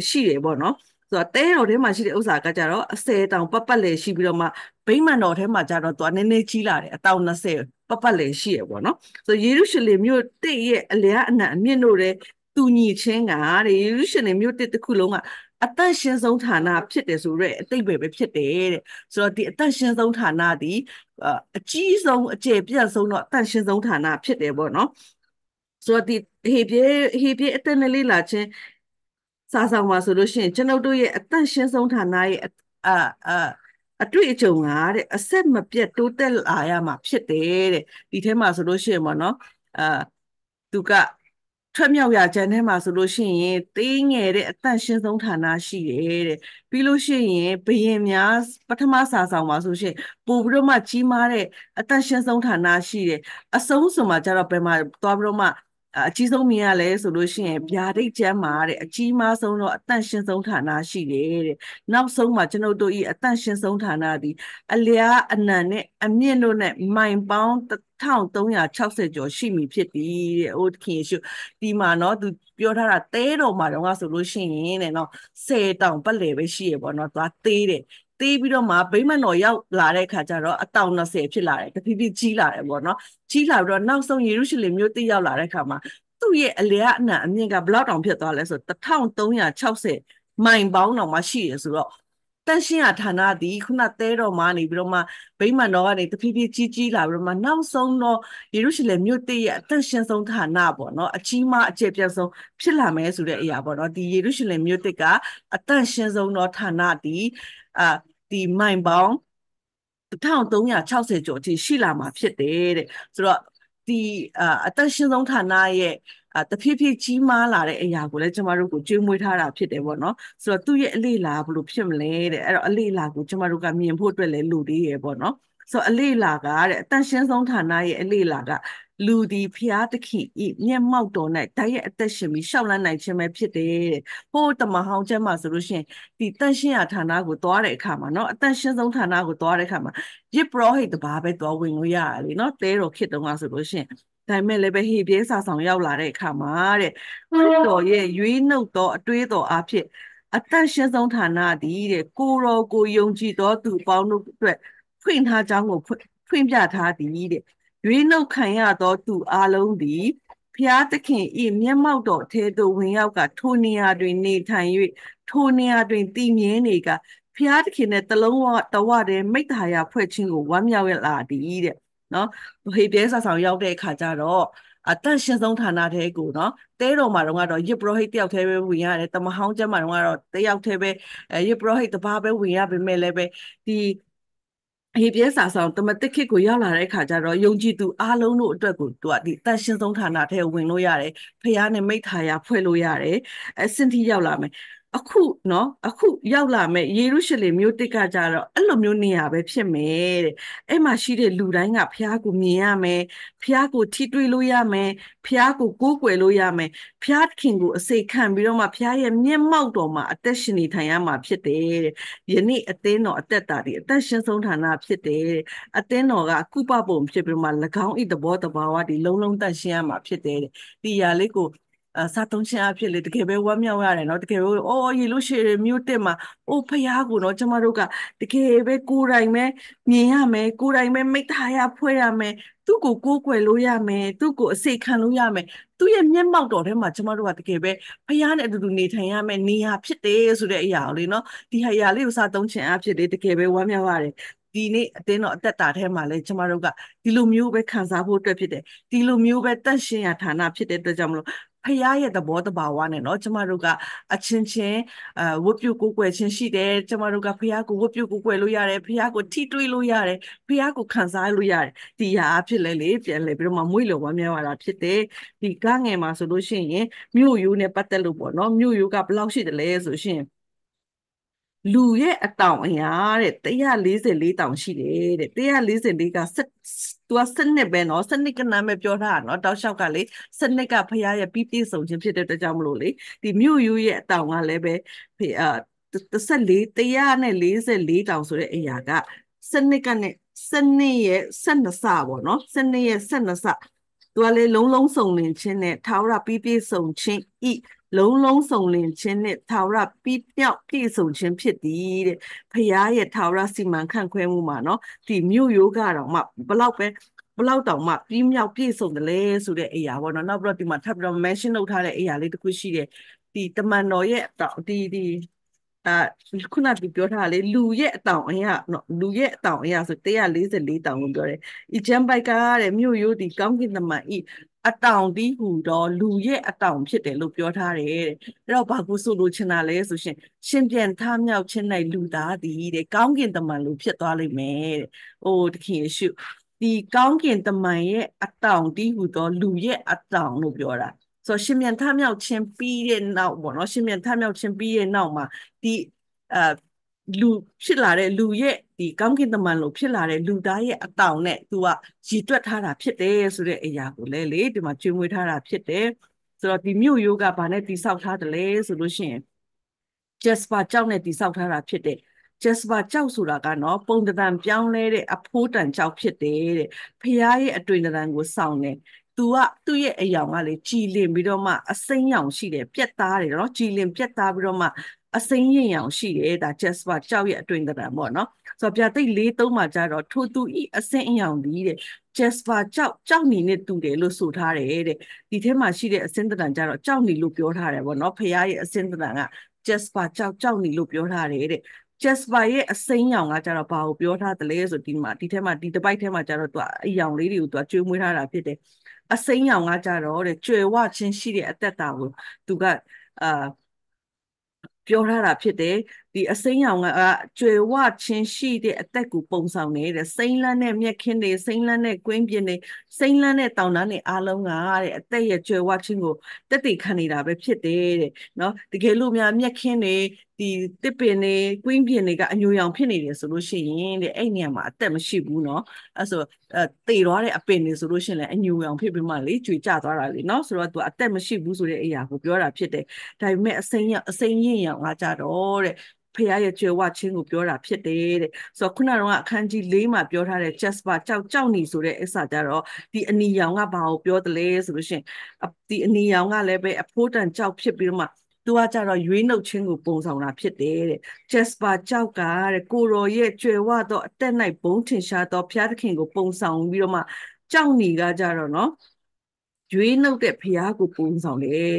ရှိရပေါ့နော်ဆိုတော့တဲတော်ထဲမှာရှိတဲ့ဥစ္စာကကြတော့အစဲတောင်ပတ်ပတ်လည်ရှိပြီးတော့မှဗိမာန်တော်ထဲမှာကြတော့သူကနည်းနည်းကြီးလာတယ်အတောင်20ပတ်ပတ်လည်ရှိရပေါ့နော်ဆိုယေရုရှလင်မြို့တစ်ရဲ့အလျားအနံအမြင့်တို့တဲ့သူညီချင်းကတဲ့ယေရုရှလင်မြို့တစ်တစ်ခုလုံးကအသက်ရှင်ဆုံးဌာနဖြစ်တယ်ဆိုတော့အတိတ်ပဲပဲဖြစ်တယ်တဲ့ဆိုတော့ဒီအသက်ရှင်ဆုံးဌာနဒီအကြီးဆုံးအကျယ်ပြန့်ဆုံးတော့အသက်ရှင်ဆုံးဌာနဖြစ်တယ်ပေါ့နော်ဆိုတော့ဒီဟေပြဟေပြအသက်နဲ့လေးလာခြင်းစာဆောင်မှာဆိုလို့ရှိရင်ကျွန်ုပ်တို့ရဲ့အသက်ရှင်ဆုံးဌာနရဲ့အအအတွေ့အကြုံကတဲ့အဆက်မပြတ်တိုးတက်လာရမှာဖြစ်တယ်တဲ့ဒီထဲမှာဆိုလို့ရှိရင်ပေါ့နော်အာသူကထွက်မြောက်ရာခြံထဲမှာဆိုလို့ရှိရင်သေးငယ်တဲ့အသက်ရှင်ဆုံးဌာနရှိတယ်တဲ့ပြီးလို့ရှိရင်ဘယင်များပထမစာဆောင်မှာဆိုရှင်ပို့ပြီးတော့မှကြီးမားတဲ့အသက်ရှင်ဆုံးဌာနရှိတယ်အဆုံးစွန်မှာကျတော့ဘယ်မှာသွားပြီးတော့မှအကြီးဆုံးမြင်ရလဲဆိုလို့ရှိရင်ဗျာဒိတ်ကျမ်းမှာတဲ့အကြီးမားဆုံးတော့အတန့်ရှင်ဆုံးဌာနရှိတယ်တဲ့နောက်ဆုံးမှာကျွန်ုပ်တို့ဤအတန့်ရှင်ဆုံးဌာနသည် အလျားအနံနဲ့အမြင့်တို့နဲ့မိုင်ပေါင်း1360ကျော်ရှိပြီဖြစ်ပြီတဲ့အိုးခင်ယေရှုဒီမှာเนาะသူပြောထားတာတဲတော်မှာတော့ဆိုလို့ရှိရင်တဲ့เนาะ10တောင်ပတ်လည်ပဲရှိရပေါ့เนาะသွားသေးတယ်တေးပြီးတော့မှဗိမ္မာန်တော်ရောက်လာတဲ့ခါကျတော့အတောင်20ဖြစ်လာတယ်တဖြည်းဖြည်းကြီးလာတယ်ပေါ့နော်ကြီးလာပြီးတော့နောက်ဆုံးယေရုရှလင်မြို့တိရောက်လာတဲ့ခါမှာသူ့ရဲ့အလေအနံအမြင့်ကဘလောက်တောင်ဖြစ်သွားလဲဆို1360မိုင်ပေါင်းတောင်မှရှိရဆိုတော့တန်ရှင်းရဌာနသည်ခုနသဲတော်မှာနေပြီးတော့မှဗိမ္မာန်တော်ကနေတဖြည်းဖြည်းကြီးကြီးလာပြီးတော့မှနောက်ဆုံးတော့ယေရုရှလင်မြို့တည့်ရဲ့အတန်ရှင်းဆုံးဌာနပေါ့နော်အကြီးမားအကျယ်ပြန့်ဆုံးဖြစ်လာမယ်ဆိုတဲ့အရာပေါ့နော်ဒီယေရုရှလင်မြို့တည့်ကအတန်ရှင်းဆုံးတော့ဌာနသည်အာဒီမိုင်ပေါင်း1360ကျော်အထိရှိလာမှာဖြစ်တယ်တဲ့ဆိုတော့ဒီအာအသက်ရှင်ဆုံးဌာနရဲ့အတဖြည်းဖြည်းကြီးမားလာတဲ့အရာကိုလည်းကျမတို့ကိုကြွေးမွေးထားတာဖြစ်တယ်ပေါ့နော်ဆိုတော့သူ့ရဲ့အလေးလာဘလို့ဖြစ်မလဲတဲ့အဲ့တော့အလေးလာကိုကျမတို့ကမြင်ဖို့အတွက်လည်းလိုသေးရယ်ပေါ့နော်ဆိုအလေးလာကတဲ့အတန်ရှင်းဆုံးဌာနရဲ့အလေးလာကလူသည်ဖျားတခိဤမျက်မှောက်တော်၌တိုက်ရဲ့အသက်ရှင်ပြီးရှောက်လန်းနိုင်ခြင်းပဲဖြစ်တယ်တဲ့ဟိုးတမဟောင်းကျမ်းမှာဆိုလို့ရှိရင်ဒီတန့်ရှင်းရာဌာနကိုသွားတဲ့အခါမှာเนาะအသက်ရှင်ဆုံးဌာနကိုသွားတဲ့အခါမှာရစ်ပရောဟိတ်တပါးပဲသွားဝင်လို့ရတာလေเนาะတဲတော်ခေတ်တုန်းကဆိုလို့ရှိရင်ဒါပေမဲ့လည်းပဲဟေပြဲစာဆောင်ရောက်လာတဲ့အခါမှာတဲ့ခရစ်တော်ရဲ့ရွေးနှုတ်သောအတွေးတော်အဖြစ်အသက်ရှင်ဆုံးဌာနသည်တဲ့ကိုရောကိုယုံကြည်သောသူပေါင်းတို့အတွက်ဖွင့်ထားကြောင်းကိုဖွင့်ပြထားသည်တဲ့ရွေးနှုတ်ခံရသောသူအလုံးသည်ဖျားသခင်ဤမျက်မှောက်တော်ထဲသို့ဝင်ရောက်ကထိုနေရာတွင်နေထိုင်၍ထိုနေရာတွင်တည်မြဲနေကဖျားသခင်နဲ့တလုံးဝတဝတဲ့မိတ္တာယာဖွဲ့ခြင်းကိုဝမ်းမြောက်ရလာသည်တဲ့နော်ဟေပြဲစာဆောင်ရောက်တဲ့အခါကျတော့အတန့်ရှင်ဆုံးဌာနတဲကိုနော်တဲတော်မှာတော့ကတော့ယစ်ပရောဟိတ်တယောက်တည်းပဲဝင်ရတယ်တမဟောင်းကျမ်းမှာတော့ကတော့တယောက်တည်းပဲယစ်ပရောဟိတ်တပါးပဲဝင်ရပေမဲ့လည်းပဲဒီအဟိပြဲစာဆောင်တမတစ်ခေတ်ကိုရောက်လာတဲ့ခါကျတော့ယုံကြည်သူအားလုံးတို့အတွက်ကိုသူကဒီတန်ရှင်းဆုံးဌာနထဲဝင်လို့ရတယ်ဖះနဲ့မိထာယဖွဲ့လို့ရတယ်အစင်တီရောက်လာမယ်အခုနော်အခုရောက်လာမဲ့ယေရုရှလင်မြို့တစ်ကကြတော့အဲ့လိုမျိုးနေရာပဲဖြစ်မယ်တဲ့အဲ့မှာရှိတဲ့လူတိုင်းကဖះကိုမြင်ရမယ်ဖះကိုထိတွေ့လို့ရမယ်ဖះကိုကိုးကွယ်လို့ရမယ်ဖះခင်ကိုအစေခံပြီးတော့မှဖះရဲ့မျက်မှောက်တော်မှာအသက်ရှင်နေထိုင်ရမှာဖြစ်တယ်တဲ့ယနေ့အသင်းတော်အသက်တာဒီအသက်ရှင်ဆုံးဌာနဖြစ်တယ်တဲ့အသင်းတော်ကကုပပုံဖြစ်ပြီးတော့မှ၎င်းဤသဘောတဘာဝဒီလုံးလုံးတန့်ရှင်းရမှာဖြစ်တယ်တဲ့ဒီຢာလေးကိုစားသုံးခြင်းအဖြစ်လေတကယ်ပဲဝမ်းမြောက်ရတယ်နော်တကယ်လို့အော်ရေလို့ရှိရင်မြို့တက်မှာအိုးဖျားကိုနော်ကျမတို့ကတကယ်ပဲကိုယ်တိုင်ပဲမြင်ရမယ်ကိုယ်တိုင်ပဲမိသားရဖွဲ့ရမယ်သူ့ကိုကိုးကွယ်လို့ရမယ်သူ့ကိုအစိတ်ခံလို့ရမယ်သူ့ရဲ့မျက်မှောက်တော်ထဲမှာကျမတို့ကတကယ်ပဲဖျားနဲ့အတူတူနေထိုင်ရမယ်နေရာဖြစ်တယ်ဆိုတဲ့အရာကိုလေနော်ဒီဟာရာလေးကိုစားသုံးခြင်းအဖြစ်လေတကယ်ပဲဝမ်းမြောက်ရတယ်ဒီနေ့အတင်းတော့အသက်တာထဲမှာလဲကျမတို့ကဒီလိုမျိုးပဲခံစားဖို့အတွက်ဖြစ်တယ်ဒီလိုမျိုးပဲတန့်ရှင်းရဌာနဖြစ်တဲ့အတွက်ကြောင့်မလို့ဖရာရဲ့သဘောတဘာဝနဲ့เนาะကျမတို့ကအချင်းချင်းအဝတ်ပြုကိုကိုွယ်ချင်းရှိတယ်ကျမတို့ကဖရာကိုဝတ်ပြုကိုကိုွယ်လို့ရတယ်ဖရာကိုထိတွေ့လို့ရတယ်ဖရာကိုခံစားလို့ရတယ်ဒီဟာအဖြစ်လဲလေပြန်လဲပြီးတော့မှမွေးလို့ဝမ်းမြောက်ရတာဖြစ်တယ်ဒီကငယ်မှာဆိုလို့ရှိရင်မြို့ရိုးနဲ့ပတ်သက်လို့ပေါ့เนาะမြို့ရိုးကဘယ်လောက်ရှိတယ်လဲဆိုရှင်လူရဲ့အတောင်အရာတဲ့144တောင်ရှိတယ်တဲ့144ကစက်သူကစနစ်ပဲเนาะစနစ်ကနာမဲ့ပြောထားတာเนาะတောက်လျှောက်ကလေစနစ်ကဖရားရဲ့ပြီးပြည့်စုံခြင်းဖြစ်တဲ့အတွက်ကြောင့်မလို့လေဒီမြို့ယူရဲ့အတောင်ကလည်းပဲအာ34 144တောင်ဆိုတဲ့အရာက စနစ်ကနဲ့စနစ်ရဲ့12ဆပေါ့เนาะစနစ်ရဲ့12ဆသူကလေလုံးလုံးစုံလင်ခြင်းနဲ့ထာဝရပြီးပြည့်စုံခြင်းဤလုံးလုံးစုံလင်ခြင်းနဲ့ထာဝရပြီးပြောက်ပြည့်စုံခြင်းဖြစ်သည်တဲ့ဖရားရဲ့ထာဝရစီမံခန့်ခွဲမှုမှာနော်ဒီမြို့ယောဂတော်မှဘလောက်ပဲဘလောက်တောင်မှပြီးမြောက်ပြည့်စုံတယ်လဲဆိုတဲ့အရာပေါ့နော်နောက်ပြီးတော့ဒီမှာထပ်ပြီးတော့ mention လုပ်ထားတဲ့အရာလေးတစ်ခုရှိတယ်ဒီတမန်တော်ရဲ့ဒီဒီအာခုနကပြောထားလေလူရဲ့အတောင်အရာနော်လူရဲ့အတောင်အရာဆို144တောင်ကိုပြောတယ်။ဤဂျမ်ဘိုက်ကတဲ့မြို့ရိုးဒီကောင်းကင်သမန်ဤအတောင်တီးဟူတော့လူရဲ့အတောင် ဖြစ်တယ်လို့ပြောထားတယ်တဲ့။အဲ့တော့ဘာကိုဆိုလိုချင်တာလဲဆိုရှင်ရှင်ပြန်ထမြောက်ခြင်း၌လူသားသည်တဲ့ကောင်းကင်သမန်လို့ဖြစ်သွားလိမ့်မယ်တဲ့။ဟိုတခင်ရှုဒီကောင်းကင်သမန်ရဲ့အတောင်တီးဟူတော့လူရဲ့အတောင်လို့ပြောတာ။ဆိုရှင်မြန်ထမြောက်ခြင်းပြီးတဲ့နောက်ပေါ့နော်ရှင်မြန်ထမြောက်ခြင်းပြီးတဲ့နောက်မှာဒီအာလူဖြစ်လာတဲ့လူရဲ့ဒီကောင်းကင်တမန်လို့ဖြစ်လာတဲ့လူသားရဲ့အတောင်နဲ့ तू ကရည်တွက်ထားတာဖြစ်တယ်ဆိုတဲ့အရာကိုလည်းလေဒီမှာကျွေးမွေးထားတာဖြစ်တယ်ဆိုတော့ဒီမြို့ယိုးကဘာနဲ့တိဆောက်ထားတယ်လဲဆိုလို့ရှိရင် Jasper ကြောက်နဲ့တိဆောက်ထားတာဖြစ်တယ် Jasper ကြောက်ဆိုတာကနော်ပုံတံတန်ပြောင်းလဲတဲ့အဖိုးတန်ကြောက်ဖြစ်တယ်တဲ့ဖရားရဲ့အတွင်တံတန်ကိုစောင့်နေသူကသူ့ရဲ့အယောင်ကလေကြည်လင်ပြီးတော့မှအစိမ်းရောင်ရှိတယ်ပြက်သားတယ်နော်ကြည်လင်ပြက်သားပြီးတော့မှအစိမ်းရင်ရောင်ရှိတယ်ဒါ Jasper ကြောက်ရဲ့အတွင်ကတံပေါ့နော်ဆိုတော့ပြသိလေးသုံးမှာကြတော့ထိုသူဤအစင်းအယောင်သည်တဲ့ Jasper ကြောက်ကြောက်နေနဲ့တူတယ်လို့ဆိုထားတယ်တဲ့ဒီထဲမှာရှိတဲ့အစင်းတံကြတော့ကြောက်နေလို့ပြောထားတယ်ပေါ့နော်ဖခင်ရဲ့အစင်းတံက Jasper ကြောက်ကြောက်နေလို့ပြောထားတယ်တဲ့ Jasper ရဲ့အစိမ်းရောင်ကကြတော့ဘာကိုပြောထားသလဲဆိုဒီမှာဒီထဲမှာဒီတစ်ပိုက်ထဲမှာကြတော့သူကအယောင်လေးတွေကိုသူကကျွေးမွေးထားတာဖြစ်တယ်အစိမ်းရောင်ကကြတော့တဲ့ကြွယ်ဝခြင်းရှိတဲ့အတ္တတာကိုသူကအာပြောထားတာဖြစ်တယ်ဒီအစိမ်းရောင်ကကျွယ်ဝချင်းရှိတဲ့အသက်ကိုပုံဆောင်နေတဲ့စိမ့်လန်းတဲ့မြက်ခင်းတွေစိမ့်လန်းတဲ့ကွင်းပြင်တွေစိမ့်လန်းတဲ့တောင်တန်းတွေအားလုံးကတဲ့အသက်ရဲ့ကျွယ်ဝချင်းကိုတက်တည်ခံနေတာပဲဖြစ်တယ်တဲ့နော်တကယ်လို့များမြက်ခင်းတွေဒီတစ်ပင်တွေကွင်းပြင်တွေကအညိုရောင်ဖြစ်နေတယ်ဆိုလို့ရှိရင်တဲ့အဲ့နေရာမှာအသက်မရှိဘူးเนาะအဲ့ဆိုတေသွားတဲ့အပင်တွေဆိုလို့ရှိရင်လည်းအညိုရောင်ဖြစ်ပြီးမှလေကျွေကျသွားတာလေเนาะဆိုတော့သူအသက်မရှိဘူးဆိုတဲ့အရာကိုပြောတာဖြစ်တယ်ဒါပေမဲ့အစိမ်းရအစိမ်းရင်ရောင်ကကြတော့တဲ့ဖခင်ရဲ့ကြွယ်ဝခြင်းကိုပြောတာဖြစ်တယ်တဲ့ဆိုတော့ခုနကတော့အခန်းကြီး၄မှာပြောထားတဲ့ Jasper ကြောက်ကြောက်နေဆိုတဲ့အစကြတော့ဒီအနီရောင်ကဘာကိုပြောတယ်လဲဆိုလို့ရှင်ဒီအနီရောင်ကလည်းပဲအဖိုးတန်ကြောက်ဖြစ်ပြီးတော့မှသူကကြတော့ရွေးနှုတ်ခြင်းကိုပုံဆောင်တာဖြစ်တယ်တဲ့ Jasper ကြောက်ကတဲ့ကိုရော်ရဲ့ကြွယ်ဝသောအတက်၌ဘုံထင်ရှားသောဘုရားသခင်ကိုပုံဆောင်ပြီးတော့မှကြောက်နေကကြတော့နော်ရွေးနှုတ်တဲ့ဖခင်ကိုပုံဆောင်တယ်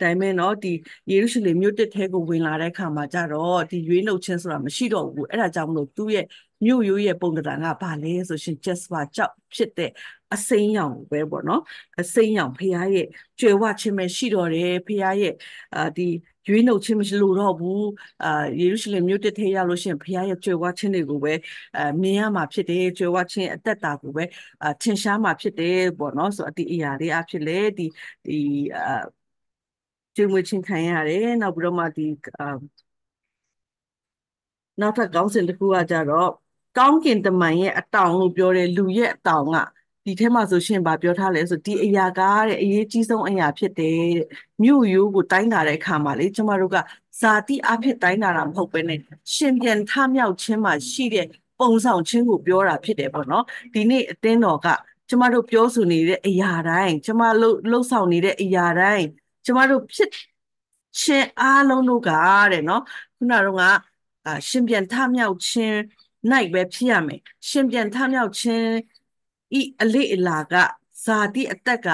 ဒါပေမဲ့နော်ဒီယေရုရှလင်မြို့တစ်ထဲကိုဝင်လာတဲ့အခါမှာကြတော့ဒီရွေးနှုတ်ခြင်းဆိုတာမရှိတော့ဘူးအဲ့ဒါကြောင့်မလို့သူ့ရဲ့မြို့ရိုးရဲ့ပုံကတန်ကဘာလဲဆိုရှင် jasper ကြောက်ဖြစ်တဲ့အစိမ်းရောင်ပဲပေါ့နော်အစိမ်းရောင်ဖရားရဲ့ကျွယ်ဝခြင်းပဲရှိတော်တယ်ဖရားရဲ့အာဒီရွေးနှုတ်ခြင်းမရှိလို့တော့ဘူးအာယေရုရှလင်မြို့တစ်ထဲရောက်လို့ရှင်ဖရားရဲ့ကြွယ်ဝခြင်းတွေကိုပဲအာမြင်ရမှာဖြစ်တယ်ကြွယ်ဝခြင်းအသက်တာကိုပဲအာထင်ရှားမှာဖြစ်တယ်ပေါ့နော်ဆိုတော့ဒီအရာလေးအဖြစ်လေဒီဒီအာကျွေးမွေးခြင်းခံရတယ်နောက်ပြီးတော့မှဒီအာနောက်ထပ်ကောင်းစဉ်တစ်ခုကကြတော့ကောင်းကင်တမန်ရဲ့အတောင်လို့ပြောတဲ့လူရဲ့အတောင်ကဒီထဲမှာဆိုရှင်ဗာပြောထားလဲဆိုဒီအရာကတဲ့အရေးကြီးဆုံးအရာဖြစ်တယ်တဲ့မြို့ရိုးကိုတိုင်းတာတဲ့အခါမှာလေကျမတို့ကဇာတိအဖြစ်တိုင်းတာတာမဟုတ်ပဲနဲ့ရှင်ပြန်ထမြောက်ခြင်းမှာရှိတဲ့ပုံဆောင်ခြင်းကိုပြောတာဖြစ်တယ်ပေါ့နော်ဒီနေ့အတင်းတော်ကကျမတို့ပြောဆိုနေတဲ့အရာတိုင်းကျမတို့လှုပ်ဆောင်နေတဲ့အရာတိုင်းကျမတို့ဖြစ်ခြင်းအားလုံးတို့ကတဲ့နော်ခုနကတော့ကရှင်ပြန်ထမြောက်ခြင်းနိုင်ပဲဖြစ်ရမယ်ရှင်ပြန်ထမြောက်ခြင်းဤအလေးအလာကဇာတိအသက်က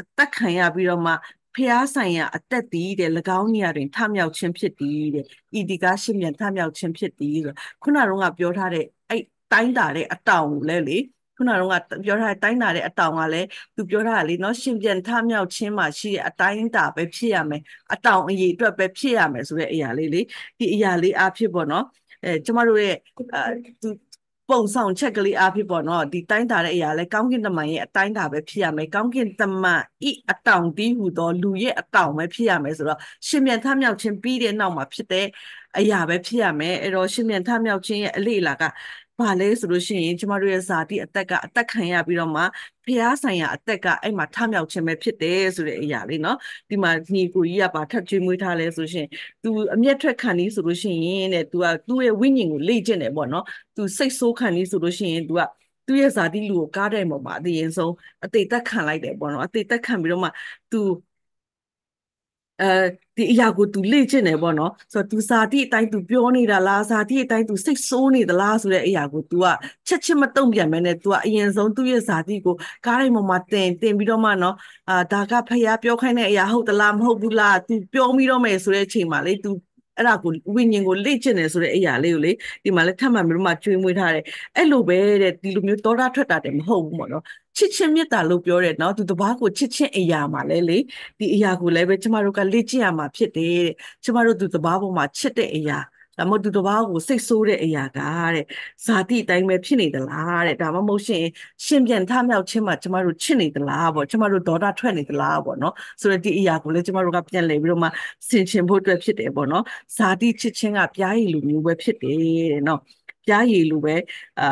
အသက်ခံရပြီးတော့မှဖျားဆိုင်ရာအသက်တည်တဲ့၎င်းနေရာတွင်ထမြောက်ခြင်းဖြစ်သည်တဲ့ဤဒီကရှင်မြန်ထမြောက်ခြင်းဖြစ်သည်ဆိုခုနကတော့ပြောထားတဲ့အဲ့တိုင်းတာတဲ့အတောင်ကိုလဲလေခုနကတော့ပြောထားတဲ့တိုင်းတာတဲ့အတောင်ကလည်းသူပြောထားတာလေနော်ရှင်ပြန်ထမြောက်ခြင်းမှာရှိတဲ့အတိုင်းတာပဲဖြစ်ရမယ်အတောင်အရေအတွက်ပဲဖြစ်ရမယ်ဆိုတဲ့အရာလေးလေဒီအရာလေးအဖြစ်ပေါ့နော်အဲကျမတို့ရဲ့သူပုံဆောင်ချက်ကလေးအဖြစ်ပေါ့နော်ဒီတိုင်းတာတဲ့အရာလဲကောင်းကင်တမန်ရဲ့အတိုင်းတာပဲဖြစ်ရမယ်ကောင်းကင်တမန်ဤအတောင်တီးဟူသောလူရဲ့အတောင်ပဲဖြစ်ရမယ်ဆိုတော့ရှင်မြန်ထမြောက်ခြင်းပြီးတဲ့နောက်မှာဖြစ်တဲ့အရာပဲဖြစ်ရမယ်အဲ့တော့ရှင်မြန်ထမြောက်ခြင်းရဲ့အလေအလာကဘာလဲဆိုလို့ရှိရင်ကျမတို့ရဲ့ဇာတိအသက်ကအသက်ခံရပြီးတော့မှဖះဆိုင်ရာအသက်ကအဲ့မှာထမြောက်ခြင်းပဲဖြစ်တယ်ဆိုတဲ့အရာလေးနော်ဒီမှာညီကိုကြီးကပါထပ်ကျွေးမွေးထားလဲဆိုရှင် तू အမျက်ထွက်ခံနေဆိုလို့ရှိရင်တဲ့ तू ကသူ့ရဲ့ဝိညာဉ်ကိုလေ့ကျင့်တယ်ပေါ့နော် तू စိတ်ဆိုးခံနေဆိုလို့ရှိရင် तू ကသူ့ရဲ့ဇာတိလူကိုကားတဲ့ပုံမှာအသေးရင်ဆုံးအသေးသက်ခံလိုက်တယ်ပေါ့နော်အသေးသက်ခံပြီးတော့မှ तू အဲဒီအရာကို तू လေ့ကျင့်တယ်ပေါ့နော်ဆိုတော့ तू စာတိအတိုင်း तू ပြောနေတာလားစာတိအတိုင်း तू စိတ်ဆိုးနေသလားဆိုတဲ့အရာကို तू ကချက်ချင်းမတုံ့ပြန်မဲနဲ့ तू ကအရင်ဆုံးသူ့ရဲ့စာတိကိုကားတိုင်းပေါ်မှာတင်တင်ပြီးတော့မှနော်အာဒါကဖះပြောခိုင်းတဲ့အရာဟုတ်သလားမဟုတ်ဘူးလား तू ပြောပြီးတော့မယ်ဆိုတဲ့အချိန်မှာလေ तू အဲ့ဒါကိုဝိညာဉ်ကိုလေ့ကျင့်တယ်ဆိုတဲ့အရာလေးကိုလေဒီမှာလဲထပ်မှန်ပြီးတော့မှကျွေးမွေးထားတယ်အဲ့လိုပဲတဲ့ဒီလိုမျိုးသောတာထွက်တာတယ်မဟုတ်ဘူးပေါ့နော်ချစ်ချင်းမေတ္တာလို့ပြောတယ်နော်သူတပားကိုချစ်ချင်းအရာမှာလဲလေဒီအရာကိုလည်းပဲကျမတို့ကလေ့ကျင့်ရမှာဖြစ်တယ်တဲ့ကျမတို့သူတပားပေါ်မှာချစ်တဲ့အရာဒါမှမဟုတ်သူတစ်ပါးကိုစိတ်ဆိုးတဲ့အရာကတဲ့ဇာတိအတိုင်းပဲဖြစ်နေသလားတဲ့ဒါမှမဟုတ်ရှင်ရှင်ပြန်ထမြောက်ခြင်းမှာကျမတို့ချစ်နေသလားပေါ့ကျမတို့ဒေါတာထွက်နေသလားပေါ့နော်ဆိုတော့ဒီအရာကိုလည်းကျမတို့ကပြန်လဲပြီးတော့မှဆင်ခြင်ဖို့အတွက်ဖြစ်တယ်ပေါ့နော်ဇာတိချစ်ခြင်းကပြားရည်လူမျိုးပဲဖြစ်တယ်တဲ့နော် ပြားရည်လူပဲအာ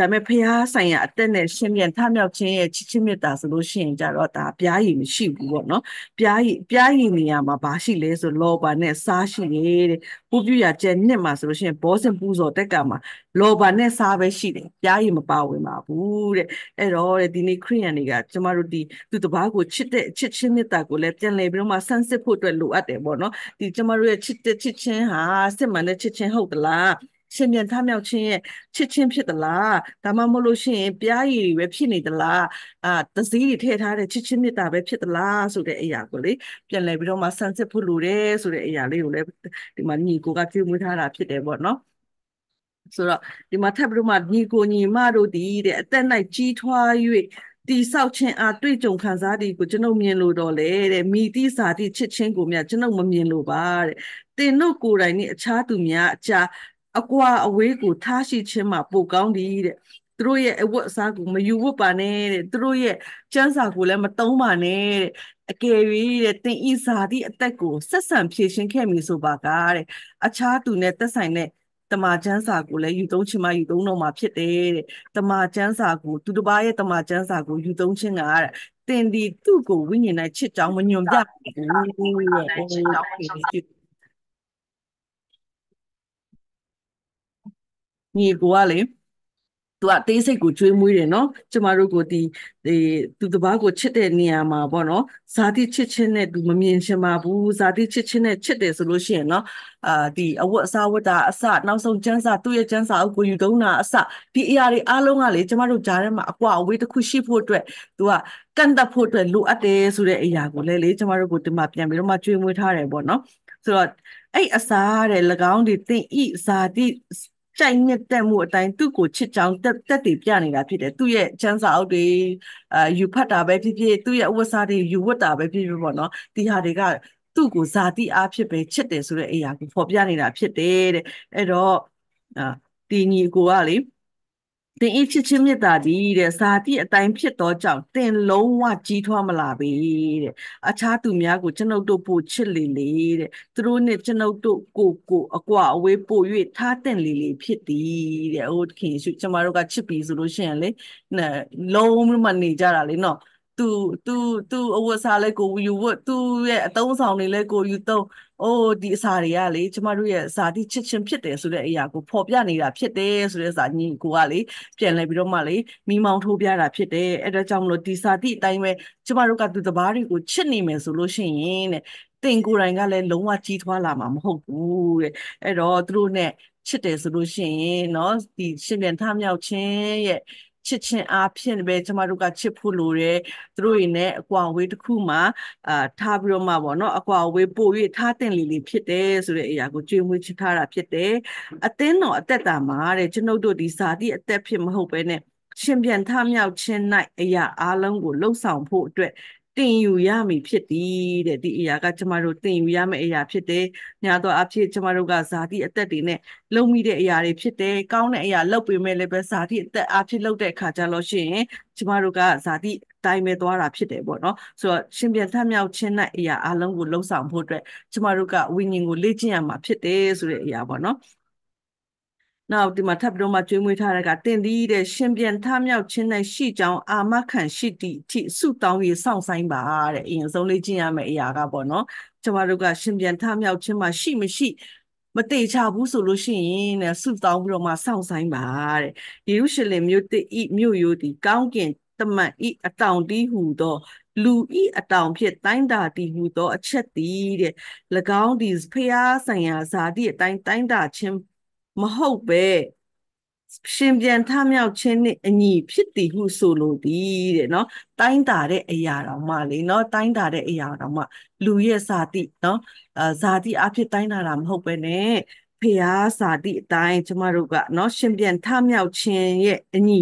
ဒါပေမဲ့ဖះဆိုင်ရာအသက်နဲ့ရှင်မြန်ထမြောက်ခြင်းရဲ့ချစ်ချင်းမေတ္တာဆိုလို့ရှိရင်ကြတော့ဒါပြားရည်မရှိဘူးပေါ့နော်ပြားရည်ပြားရည်နေရာမှာဘာရှိလဲဆိုလောပါနဲ့စားရှိတယ်တဲ့ပူပြူရကျက်နှစ်မှာဆိုလို့ရှိရင်ဘောစင်ပူဇော်တက်ကမှာလောပါနဲ့စားပဲရှိတယ်ပြားရည်မပါဝင်ပါဘူးတဲ့အဲ့တော့တဲ့ဒီနေ့ခရိယန်တွေကကျမတို့ဒီသူတပားကိုချစ်တဲ့ချစ်ချင်းမေတ္တာကိုလည်းပြန်လည်ပြီးတော့မှဆန်းစစ်ဖို့အတွက်လိုအပ်တယ်ပေါ့နော်ဒီကျမတို့ရဲ့ချစ်တဲ့ချစ်ချင်းဟာစစ်မှန်တဲ့ချစ်ချင်းဟုတ်သလားရှင်မြန်ထမြောက်ခြင်းရဲ့ချစ်ချင်းဖြစ်သလားဒါမှမဟုတ်လို့ရှိရင်ပြားရည်တွေပဲဖြစ်နေသလားအာတစည်းတွေထည့်ထားတဲ့ချစ်ချင်းမေတ္တာပဲဖြစ်သလားဆိုတဲ့အရာကိုလေပြန်လဲပြီးတော့မှဆန်းစစ်ဖို့လိုတယ်ဆိုတဲ့အရာလေးကိုလည်းဒီမှာညီကိုကပြုမွေးထားတာဖြစ်တယ်ပေါ့နော်ဆိုတော့ဒီမှာထပ်ပြီးတော့မှညီကိုညီမတို့ဒီတဲ့အသက်၌ကြီးထွား၍တိဆောက်ခြင်းအားတွေ့ကြုံခံစားသည်ကိုကျွန်ုပ်မြင်လို့တော့လေတဲ့မိတိစာတိချစ်ချင်းကိုမြတ်ကျွန်ုပ်မမြင်လို့ပါတဲ့တင်တို့ကိုယ်တိုင်နဲ့အခြားသူများအချာအကွာအဝေးကိုထားရှိခြင်းမှာပိုကောင်းသည်တဲ့သူတို့ရဲ့အဝတ်အစားကိုမယူဝတ်ပါနဲ့တဲ့သူတို့ရဲ့ကျန်းစာကိုလည်းမတုံးပါနဲ့တဲ့အကယ်၍တဲ့တင်ဤဇာတိအသက်ကိုဆက်ဆံဖြည့်ရှင်ခဲ့မည်ဆိုပါကတဲ့အခြားသူနဲ့သက်ဆိုင်တဲ့တမာကျန်းစာကိုလည်းယူသုံးခြင်းမှယူသုံးတော့မှာဖြစ်တယ်တဲ့တမာကျန်းစာကိုသူတစ်ပါးရဲ့တမာကျန်းစာကိုယူသုံးခြင်းကတဲ့တင်ဒီသူ့ကိုဝိညာဉ်နဲ့ချစ်ကြောင်းမညွန်ပြဘူးတဲ့ညီကိုကလေသူကတေးစိတ်ကိုကျွေးမွေးတယ်နော်ကျမတို့ကိုဒီဒီသူတပားကိုချစ်တဲ့နေရာမှာပေါ့နော်ဇာတိချစ်ချင်းနဲ့သူမမြင်ရှင်ပါဘူးဇာတိချစ်ချင်းနဲ့ချစ်တယ်ဆိုလို့ရှိရင်နော်အာဒီအဝတ်အစားဝတ်တာအစနောက်ဆုံးကျန်းစာသူ့ရဲ့ကျန်းစာအုပ်ကိုယူသုံးတာအစဒီအရာတွေအားလုံးကလေကျမတို့ကြားထဲမှာအကွာအဝေးတစ်ခုရှိဖို့အတွက်သူကကန့်သက်ဖို့အတွက်လိုအပ်တယ်ဆိုတဲ့အရာကိုလည်းလေကျမတို့ကိုဒီမှာပြန်ပြီးတော့မှကျွေးမွေးထားတယ်ပေါ့နော်ဆိုတော့အဲ့အစားတဲ့၎င်းဒီသင်ဤဇာတိကြိုက်နှစ်သက်မှုအတိုင်းသူ့ကိုချစ်ကြောင်တက်တက်တည်ပြနေတာဖြစ်တယ်သူ့ရဲ့ချမ်းစာအုပ်တွေအာယူဖတ်တာပဲဖြစ်ဖြစ်သူ့ရဲ့ဥပစာတွေယူဝတ်တာပဲဖြစ်ဖြစ်ပေါ့နော်ဒီဟာတွေကသူ့ကိုဇာတိအားဖြစ်ပဲချစ်တယ်ဆိုတဲ့အရာကိုဖော်ပြနေတာဖြစ်တယ်တဲ့အဲ့တော့ဒီညီကိုကလေသင်ဤချစ်ချင်းမေတ္တာသည်တဲ့ဇာတိအတိုင်းဖြစ်သောကြောင့်သင်လုံးဝကြီးထွားမလာပေတဲ့အခြားသူများကို ကျွန်ုပ်တို့ပို့ချစ်လေလေတဲ့သူတို့နဲ့ကျွန်ုပ်တို့ကိုကိုအကွာအဝေးပို့၍ထားတဲ့လေလေဖြစ်သည်တဲ့ဟုတ်ခင်ယေရှုကျွန်တော်တို့ကချစ်ပြီဆိုလို့ရှိရင်လေလုံးဝမနေကြတာလေနော်သူသူသူအဝတ်စားလဲကိုယူဝတ်သူရဲ့အသုံးဆောင်တွေလဲကိုယူသုံးအိုးဒီအစာတွေကလေကျမတို့ရဲ့ဇာတိချစ်ချင်းဖြစ်တယ်ဆိုတဲ့အရာကိုဖော်ပြနေတာဖြစ်တယ်ဆိုတဲ့ဇာညီကိုကလေပြန်လဲပြီးတော့မှလေမိမောင်ထိုးပြတာဖြစ်တယ်အဲ့ဒါကြောင့်မလို့ဒီဇာတိအတိုင်းပဲကျမတို့ကသူတပားတွေကိုချစ်နေမယ်ဆိုလို့ရှိရင်တဲ့တင်ကိုယ်တိုင်ကလည်းလုံးဝကြီးထွားလာမှာမဟုတ်ဘူးတဲ့အဲ့တော့သူတို့နဲ့ချစ်တယ်ဆိုလို့ရှိရင်เนาะဒီရှင်ပြန်ထမြောက်ခြင်းရဲ့ချစ်ချင်းအားဖြင့်ပဲကျမတို့ကချစ်ဖို့လိုတယ်သူတို့ရင်းနဲ့အကွာအဝေးတစ်ခုမှအာထားပြီးတော့မှပေါ့နော်အကွာအဝေးပို့၍ထားတင်လေလေဖြစ်တယ်ဆိုတဲ့အရာကိုကြွေးမွေးချထားတာဖြစ်တယ်အသင်းတော်အသက်တာမှာတဲ့ကျွန်ုပ်တို့ဒီဇာတိအသက်ဖြစ်မဟုတ်ပဲနဲ့ရှင်ပြန်ထမြောက်ခြင်း၌အရာအလုံးကိုလှုပ်ဆောင်ဖို့အတွက်တင်ယူရမည်ဖြစ်သည်တဲ့ဒီအရာကကျမတို့တင်ယူရမယ့်အရာဖြစ်တယ်။ညာတော့အဖြစ်ကျမတို့ကဇာတိအသက်တွေနဲ့လုံမိတဲ့အရာတွေဖြစ်တယ်။ကောင်းတဲ့အရာလုပ်ပေမဲ့လည်းပဲဇာတိအသက်အဖြစ်လုပ်တဲ့အခါကျလို့ရှိရင်ကျမတို့ကဇာတိတိုင်းပဲသွားတာဖြစ်တယ်ပေါ့နော်ဆိုတော့ရှင်ပြန်ထမြောက်ခြင်း၌အရာအလုံးကိုလှုံ့ဆော်ဖို့အတွက်ကျမတို့ကဝိညာဉ်ကိုလေ့ကျင့်ရမှာဖြစ်တယ်ဆိုတဲ့အရာပေါ့နော်နောက်ဒီမှာထပ်ပြီးတော့မှကျွေးမွေးထားတဲ့ကတင်သည်တဲ့ရှင်ပြန်ထမြောက်ခြင်း၌ရှိကြောင်းအာမခံရှိသည့်အထိဆုတောင်းရေစောင့်ဆိုင်ပါတဲ့အရင်ဆုံးလေးကြည့်ရမယ့်အရာကပေါ့နော်ကျမတို့ကရှင်ပြန်ထမြောက်ခြင်းမှာရှိမရှိမတေချဘူးဆိုလို့ရှိရင်တဲ့ဆုတောင်းပြီးတော့မှစောင့်ဆိုင်ပါတဲ့ယေရုရှလင်မြို့တဤမြို့ရိုးသည်ကောင်းကင်တမန်ဤအတောင်တီးဟူသော လူဤအတောင်ဖြစ်တိုင်းတာတည်ဟူသောအချက်သည်တဲ့၎င်းသည်ဖျားဆိုင်ရာဇာတိအတိုင်းတိုင်းတာချင်းမဟုတ်ပဲရှင်ပြန်ထမြောက်ခြင်းနှင့်အညီဖြစ်သည်ဟုဆိုလိုသည်တဲ့နော်တိုင်းတာတဲ့အရာတော်မှလေနော်တိုင်းတာတဲ့အရာတော်မှလူရဲ့ဇာတိနော်အာဇာတိအဖြစ်တိုင်းတာတာမဟုတ်ပဲနဲ့ဖျားဇာတိအတိုင်းကျမတို့ကနော်ရှင်ပြန်ထမြောက်ခြင်းရဲ့အညီ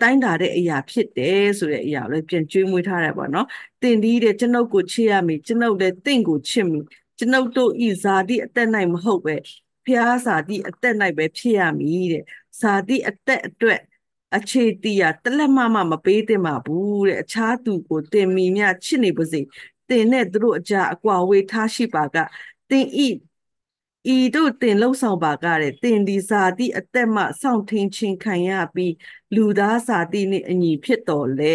တိုင်းတာတဲ့အရာ ဖြစ်တယ်ဆိုတဲ့အရာကိုလည်းပြန်ကြွေးမွေးထားတယ်ပေါ့နော်တင်ဒီတဲ့ကျွန်ုပ်ကိုချစ်ရမည်ကျွန်ုပ်လည်းတင့်ကိုချစ်မည်ကျွန်ုပ်တို့ဤဇာတိအသက်၌မဟုတ်ပဲဖျားစာတိအသက်၌ပဲဖြစ်ရမည်တဲ့စာတိအသက်အတွက်အခြေတီးရတလက်မမမပေးသင့်ပါဘူးတဲ့အခြားသူကိုတင်မီမြချစ်နေပါစေတင်နဲ့သူတို့အကြအကွာဝေးထားရှိပါကတင်ဤဤတို့တင်လှုပ်ဆောင်ပါကတဲ့တင်ဒီဇာတိအသက်မှစောင့်ထင်းချင်းခံရပြီးလူသားဇာတိနှင့်အညီဖြစ်တော်လဲ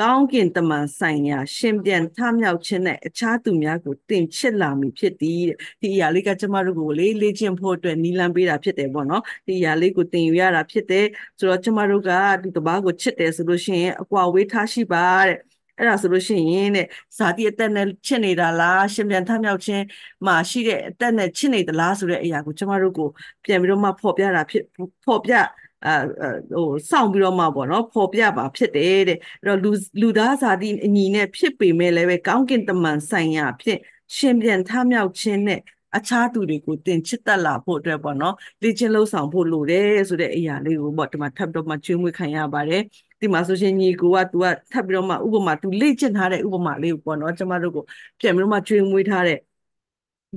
ကောင်းကင်တမန်ဆိုင်ရာရှင်ပြန်ထမြောက်ခြင်းနဲ့အခြားသူများကိုတင်ချစ်လာမိဖြစ်သည်တဲ့ဒီအရာလေးကကျမတို့ကိုလေလေ့ကျင့်ဖို့အတွက်နီလန်းပေးတာဖြစ်တယ်ပေါ့နော်ဒီအရာလေးကိုတင်ယူရတာဖြစ်တယ်ဆိုတော့ကျမတို့ကဒီတဘာကိုချစ်တယ်ဆိုလို့ရှိရင်အကွာဝေးထားရှိပါတဲ့အဲ့ဒါဆိုလို့ရှိရင်တဲ့ဇာတိအသက်နဲ့ချစ်နေတာလားရှင်ပြန်ထမြောက်ခြင်းမှာရှိတဲ့အသက်နဲ့ချစ်နေသလားဆိုတဲ့အရာကိုကျမတို့ကိုပြန်ပြီးတော့မှဖော်ပြတာဖြစ်ဖော်ပြအဲဟိုစောင့်ပြီးတော့မှပေါ့နော်ပေါ်ပြပါဖြစ်တယ်တဲ့အဲ့တော့လူလူသားဇာတိအညီနဲ့ဖြစ်ပေမဲ့လည်းပဲကောင်းကင်တမန်ဆိုင်ရာ ဖြစ်ရှင်ပြန်ထမြောက်ခြင်းနဲ့အခြားသူတွေကိုတင်ချစ်တတ်လာဖို့အတွက်ပေါ့နော်လေ့ကျင့်လှုပ်ဆောင်ဖို့လိုတယ်ဆိုတဲ့အရာလေးကိုပေါ့ဒီမှာထပ်တော့မှကျွေးမွေးခံရပါတယ်ဒီမှာဆိုရှင်ညီကိုက तू ကထပ်ပြီးတော့မှဥပမာ तू လေ့ကျင့်ထားတဲ့ဥပမာလေးကိုပေါ့နော်ကျမတို့ကိုပြန်ပြီးတော့မှကျွေးမွေးထားတဲ့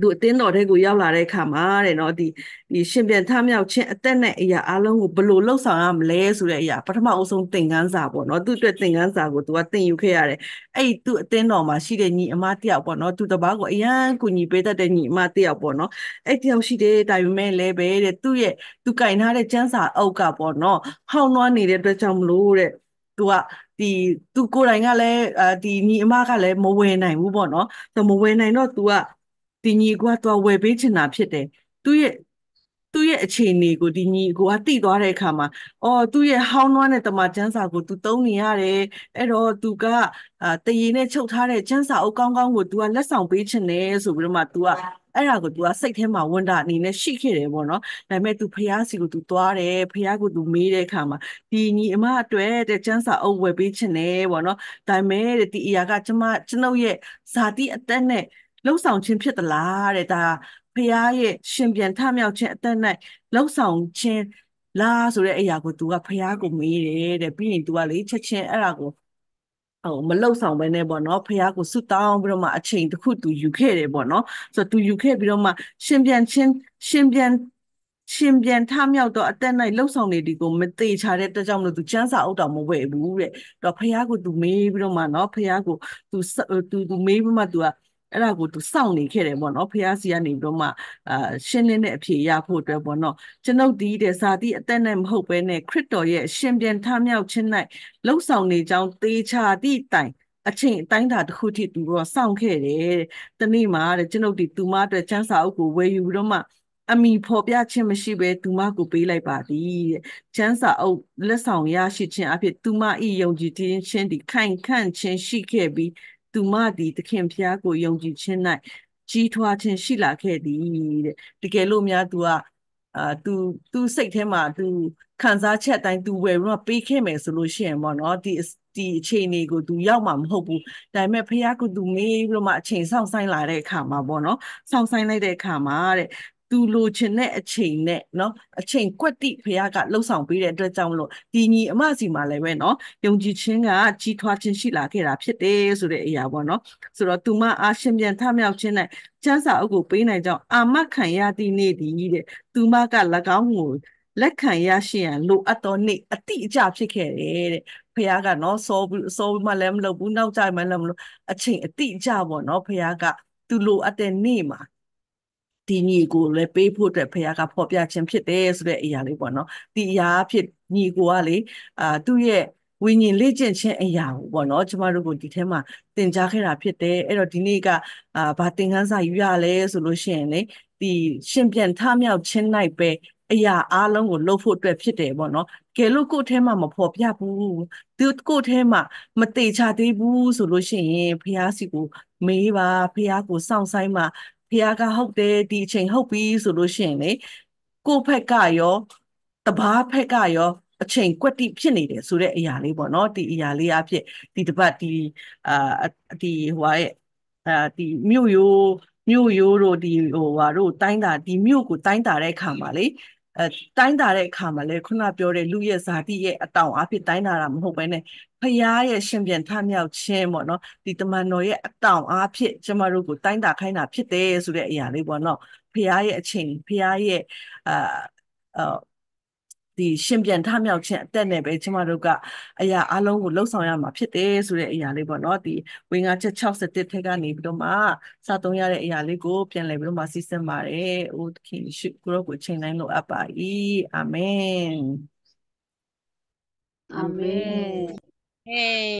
သူအတင်းတော်တဲ့ကိုရောက်လာတဲ့အခါမှာတဲ့နော်ဒီဒီရှင်ပြန်ထမြောက်ခြင်းအသက်နဲ့အရာအလုံးကိုဘယ်လိုလှုပ်ဆောင်ရမလဲဆိုတဲ့အရာပထမအဆုံးသင်ခန်းစာပေါ့နော်သူ့အတွက်သင်ခန်းစာကိုသူကသင်ယူခဲ့ရတယ်အဲ့သူအတင်းတော်မှာရှိတဲ့ညီအမတယောက်ပေါ့နော်သူတပားကိုအရန်ကူညီပေးတတ်တဲ့ညီအမတယောက်ပေါ့နော်အဲ့တယောက်ရှိတယ်ဒါပေမဲ့လည်းပဲတဲ့သူ့ရဲ့သူကင်ထားတဲ့ကျန်းစာအုပ်ကပေါ့နော်ဟောင်းနွားနေတဲ့အတွက်ကြောင့်မလို့တဲ့သူကဒီသူကိုယ်တိုင်ကလည်းအာဒီညီအမကလည်းမဝယ်နိုင်ဘူးပေါ့နော်သူမဝယ်နိုင်တော့ तू ကတင်ညီကိုကသွားဝယ်ပေးချင်တာဖြစ်တယ်သူ့ရဲ့သူ့ရဲ့အခြေအနေကိုဒီညီကိုကသိသွားတဲ့အခါမှာအော်သူ့ရဲ့ဟောင်းနွားနဲ့တမချန်းစာကို तू သုံးနေရတယ်အဲ့တော့ तू ကတရေနဲ့ချုပ်ထားတဲ့ချန်းစာအုပ်ကောင်းကောင်းကို तू ကလက်ဆောင်ပေးချင်တယ်ဆိုပြီးတော့မှ तू ကအဲ့ဒါကို तू ကစိတ်ထဲမှာဝန်တာအနေနဲ့ရှိခဲ့တယ်ပေါ့နော်။ဒါပေမဲ့ तू ဖះစီကို तू သွားတယ်ဖះကို तू မေးတဲ့အခါမှာဒီညီအမအတွက်တဲ့စံစာအုပ်ဝယ်ပေးချင်တယ်ပေါ့နော်။ဒါပေမဲ့ဒီအရာကကျမကျွန်ုပ်ရဲ့ဇာတိအသက်နဲ့လှုပ်ဆောင်ခြင်းဖြစ်သလားတဲ့ဒါဖရာရဲ့ရှင်ပြန်ထမြောက်ခြင်းအသက်၌လှုပ်ဆောင်ခြင်းလားဆိုတဲ့အရာကို तू ကဖရာကိုမေးတယ်တဲ့ပြီးရင် तू ကလေချက်ချင်းအဲ့ဒါကိုဟိုမလှုပ်ဆောင်ပဲနဲ့ပေါ့နော်ဖရာကိုဆုတောင်းပြီးတော့မှအချိန်တစ်ခု तू ယူခဲ့တယ်ပေါ့နော်ဆိုတော့ तू ယူခဲ့ပြီးတော့မှရှင်ပြန်ခြင်းရှင်ပြန်ရှင်ပြန်ထမြောက်တော့အသက်၌လှုပ်ဆောင်နေဒီကိုမသေးချတဲ့တကြောင်လို့သူကျန်းစာအုပ်တော်မဝဲဘူးတဲ့။တော့ဖះကိုသူမေးပြီးတော့မှနော်ဖះကိုသူသူသူမေးပြီးမှသူကအဲ့ဒါကိုသူစောင့်နေခဲ့တယ်ပေါ့နော်ဖះစီကနေပြီးတော့မှအာရှင်းလင်းတဲ့အဖြေရဖို့အတွက်ပေါ့နော်ကျွန်ုပ်ဒီတဲ့ဇာတိအသက်နဲ့မဟုတ်ဘဲနဲ့ခရစ်တော်ရဲ့ရှင်ပြန်ထမြောက်ခြင်း၌လှုပ်ဆောင်နေကြောင်းသေချာသည့်တိုင် အချိန်အတိုင်းတာတစ်ခုထိသူတော့စောင့်ခဲ့တယ်တနေ့မှာတဲ့ကျွန်ုပ်ဒီသူမအတွက်ချမ်းစာအုပ်ကိုဝယ်ယူပြီးတော့မှအမိဖော်ပြခြင်းမရှိဘဲသူမကိုပေးလိုက်ပါသည်တဲ့ချမ်းစာအုပ်လက်ဆောင်ရရှိခြင်းအဖြစ်သူမ၏ယုံကြည်ခြင်းဒီခိုင်ခန့်ခြင်းရှိခဲ့ပြီးသူမသည်သခင်ဖျားကိုယုံကြည်ခြင်း၌ကြီးထွားခြင်းရှိလာခဲ့သည်တဲ့တကယ်လို့များသူကအာ तू तू စိတ်ထဲမှာ तू ခံစားချက်အတိုင်း तू ဝယ်ပြီးတော့ပေးခဲ့မယ်ဆိုလို့ရှိရင်ပေါ့နော်ဒီဒီအခြေအနေကို तू ရောက်မှာမဟုတ်ဘူးဒါပေမဲ့ဖះက तू မေးပြီးတော့မှအချိန်ဆောင်ဆိုင်လာတဲ့အခါမှာပေါ့နော်ဆောင်ဆိုင်လိုက်တဲ့အခါမှာတဲ့သူလိုချင်တဲ့အချိန်နဲ့เนาะအချိန်ကွက်တိဖခင်ကလှုပ်ဆောင်ပေးတဲ့အတွက်ကြောင့်မလို့ဒီညီအမစီမှာလည်းပဲเนาะယုံကြည်ခြင်းကကြီးထွားခြင်းရှိလာခဲ့တာဖြစ်တယ်ဆိုတဲ့အရာပေါ့เนาะဆိုတော့သူမအားရှင်ပြန်ထမြောက်ခြင်းနဲ့ကျမ်းစာအုပ်ကိုပေးနိုင်ကြောင်းအာမခံရသည့်နေ့ဒီတဲ့သူမက၎င်းကိုလက်ခံရရှိရန်လိုအပ်သောနေ့အတိအကျဖြစ်ခဲ့တယ်တဲ့ဖခင်ကเนาะစောစောမှလည်းမလုပ်ဘူးနောက်ကြမှလည်းမလုပ်အချိန်အတိအကျပေါ့เนาะဖခင်ကသူလိုအပ်တဲ့နေ့မှာဒီညီကိုလည်းပေးဖို့အတွက်ဖခင်ကဖော်ပြခြင်းဖြစ်တယ်ဆိုတဲ့အရာလေးပေါ့နော်ဒီအရာဖြစ်ညီကိုကလေအာသူ့ရဲ့ဝိညာဉ်လေ့ကျင့်ခြင်းအရာကိုပေါ့နော်ကျမတို့ကိုဒီထဲမှာသင်ကြားခဲ့တာဖြစ်တယ်အဲ့တော့ဒီနေ့ကအာဘာသင်ခန်းစာယူရလဲဆိုလို့ရှိရင်လေဒီရှင်ပြန်ထမြောက်ခြင်း၌ပဲအရာအားလုံးကိုလှုပ်ဖို့အတွက်ဖြစ်တယ်ပေါ့နော်ကယ်လို့ကိုယ့်ထဲမှာမဖော်ပြဘူးသူကိုယ့်ထဲမှာမတေချသေးဘူးဆိုလို့ရှိရင်ဖះစီကိုမေးပါဖះကိုစောင့်ဆိုင်မှာဖះကဟုတ်တယ်ဒီအချိန်ဟုတ်ပြီဆိုလို့ရှိရင်လေကိုဖက်ကရောတဘာဖက်ကရောအချိန်ကွက်တိဖြစ်နေတယ်ဆိုတဲ့အရာလေးပေါ့နော်ဒီအရာလေးအဖြစ်ဒီတပတ်ဒီအာဒီဟိုဟာရဲ့အာဒီမြို့ရိုးမြို့ရိုးတို့ဒီဟိုဟာတို့တိုင်းတာဒီမြို့ကိုတိုင်းတာတဲ့အခါမှာလေအဲတိုင်းတာတဲ့အခါမှာလေခုနပြောတဲ့လူရဲ့ဇာတိရဲ့အတောင်အဖြစ်တိုင်းတာတာမဟုတ်ဘဲနဲ့ရာရဲ့ရှင်ပြန်ထမြောက်ခြင်းပေါ့နော်ဒီတမန်တော်ရဲ့အတောင်အားဖြင့်ကျမတို့ကိုတိုင်းတာခိုင်းတာဖြစ်တယ်ဆိုတဲ့အရာလေးပေါ့နော်ဖရာရဲ့အချိန်ဖရာရဲ့အာအာဒီရှင်ပြန်ထမြောက်ခြင်းအသက်နဲ့ပဲကျမတို့ကအရာအလုံးကိုလှုပ်ဆောင်ရမှာဖြစ်တယ်ဆိုတဲ့အရာလေးပေါ့နော်ဒီဝင်ငါချက်61ထက်ကနေပြီးတော့မှစသုံးရတဲ့အရာလေးကိုပြန်လည်ပြီးတော့မှစီစဉ်ပါတယ်။အိုသခင်ရှုကိုရောကိုချိန်တိုင်းလို့အပ်ပါ၏။အာမင်။အာမင်။哎。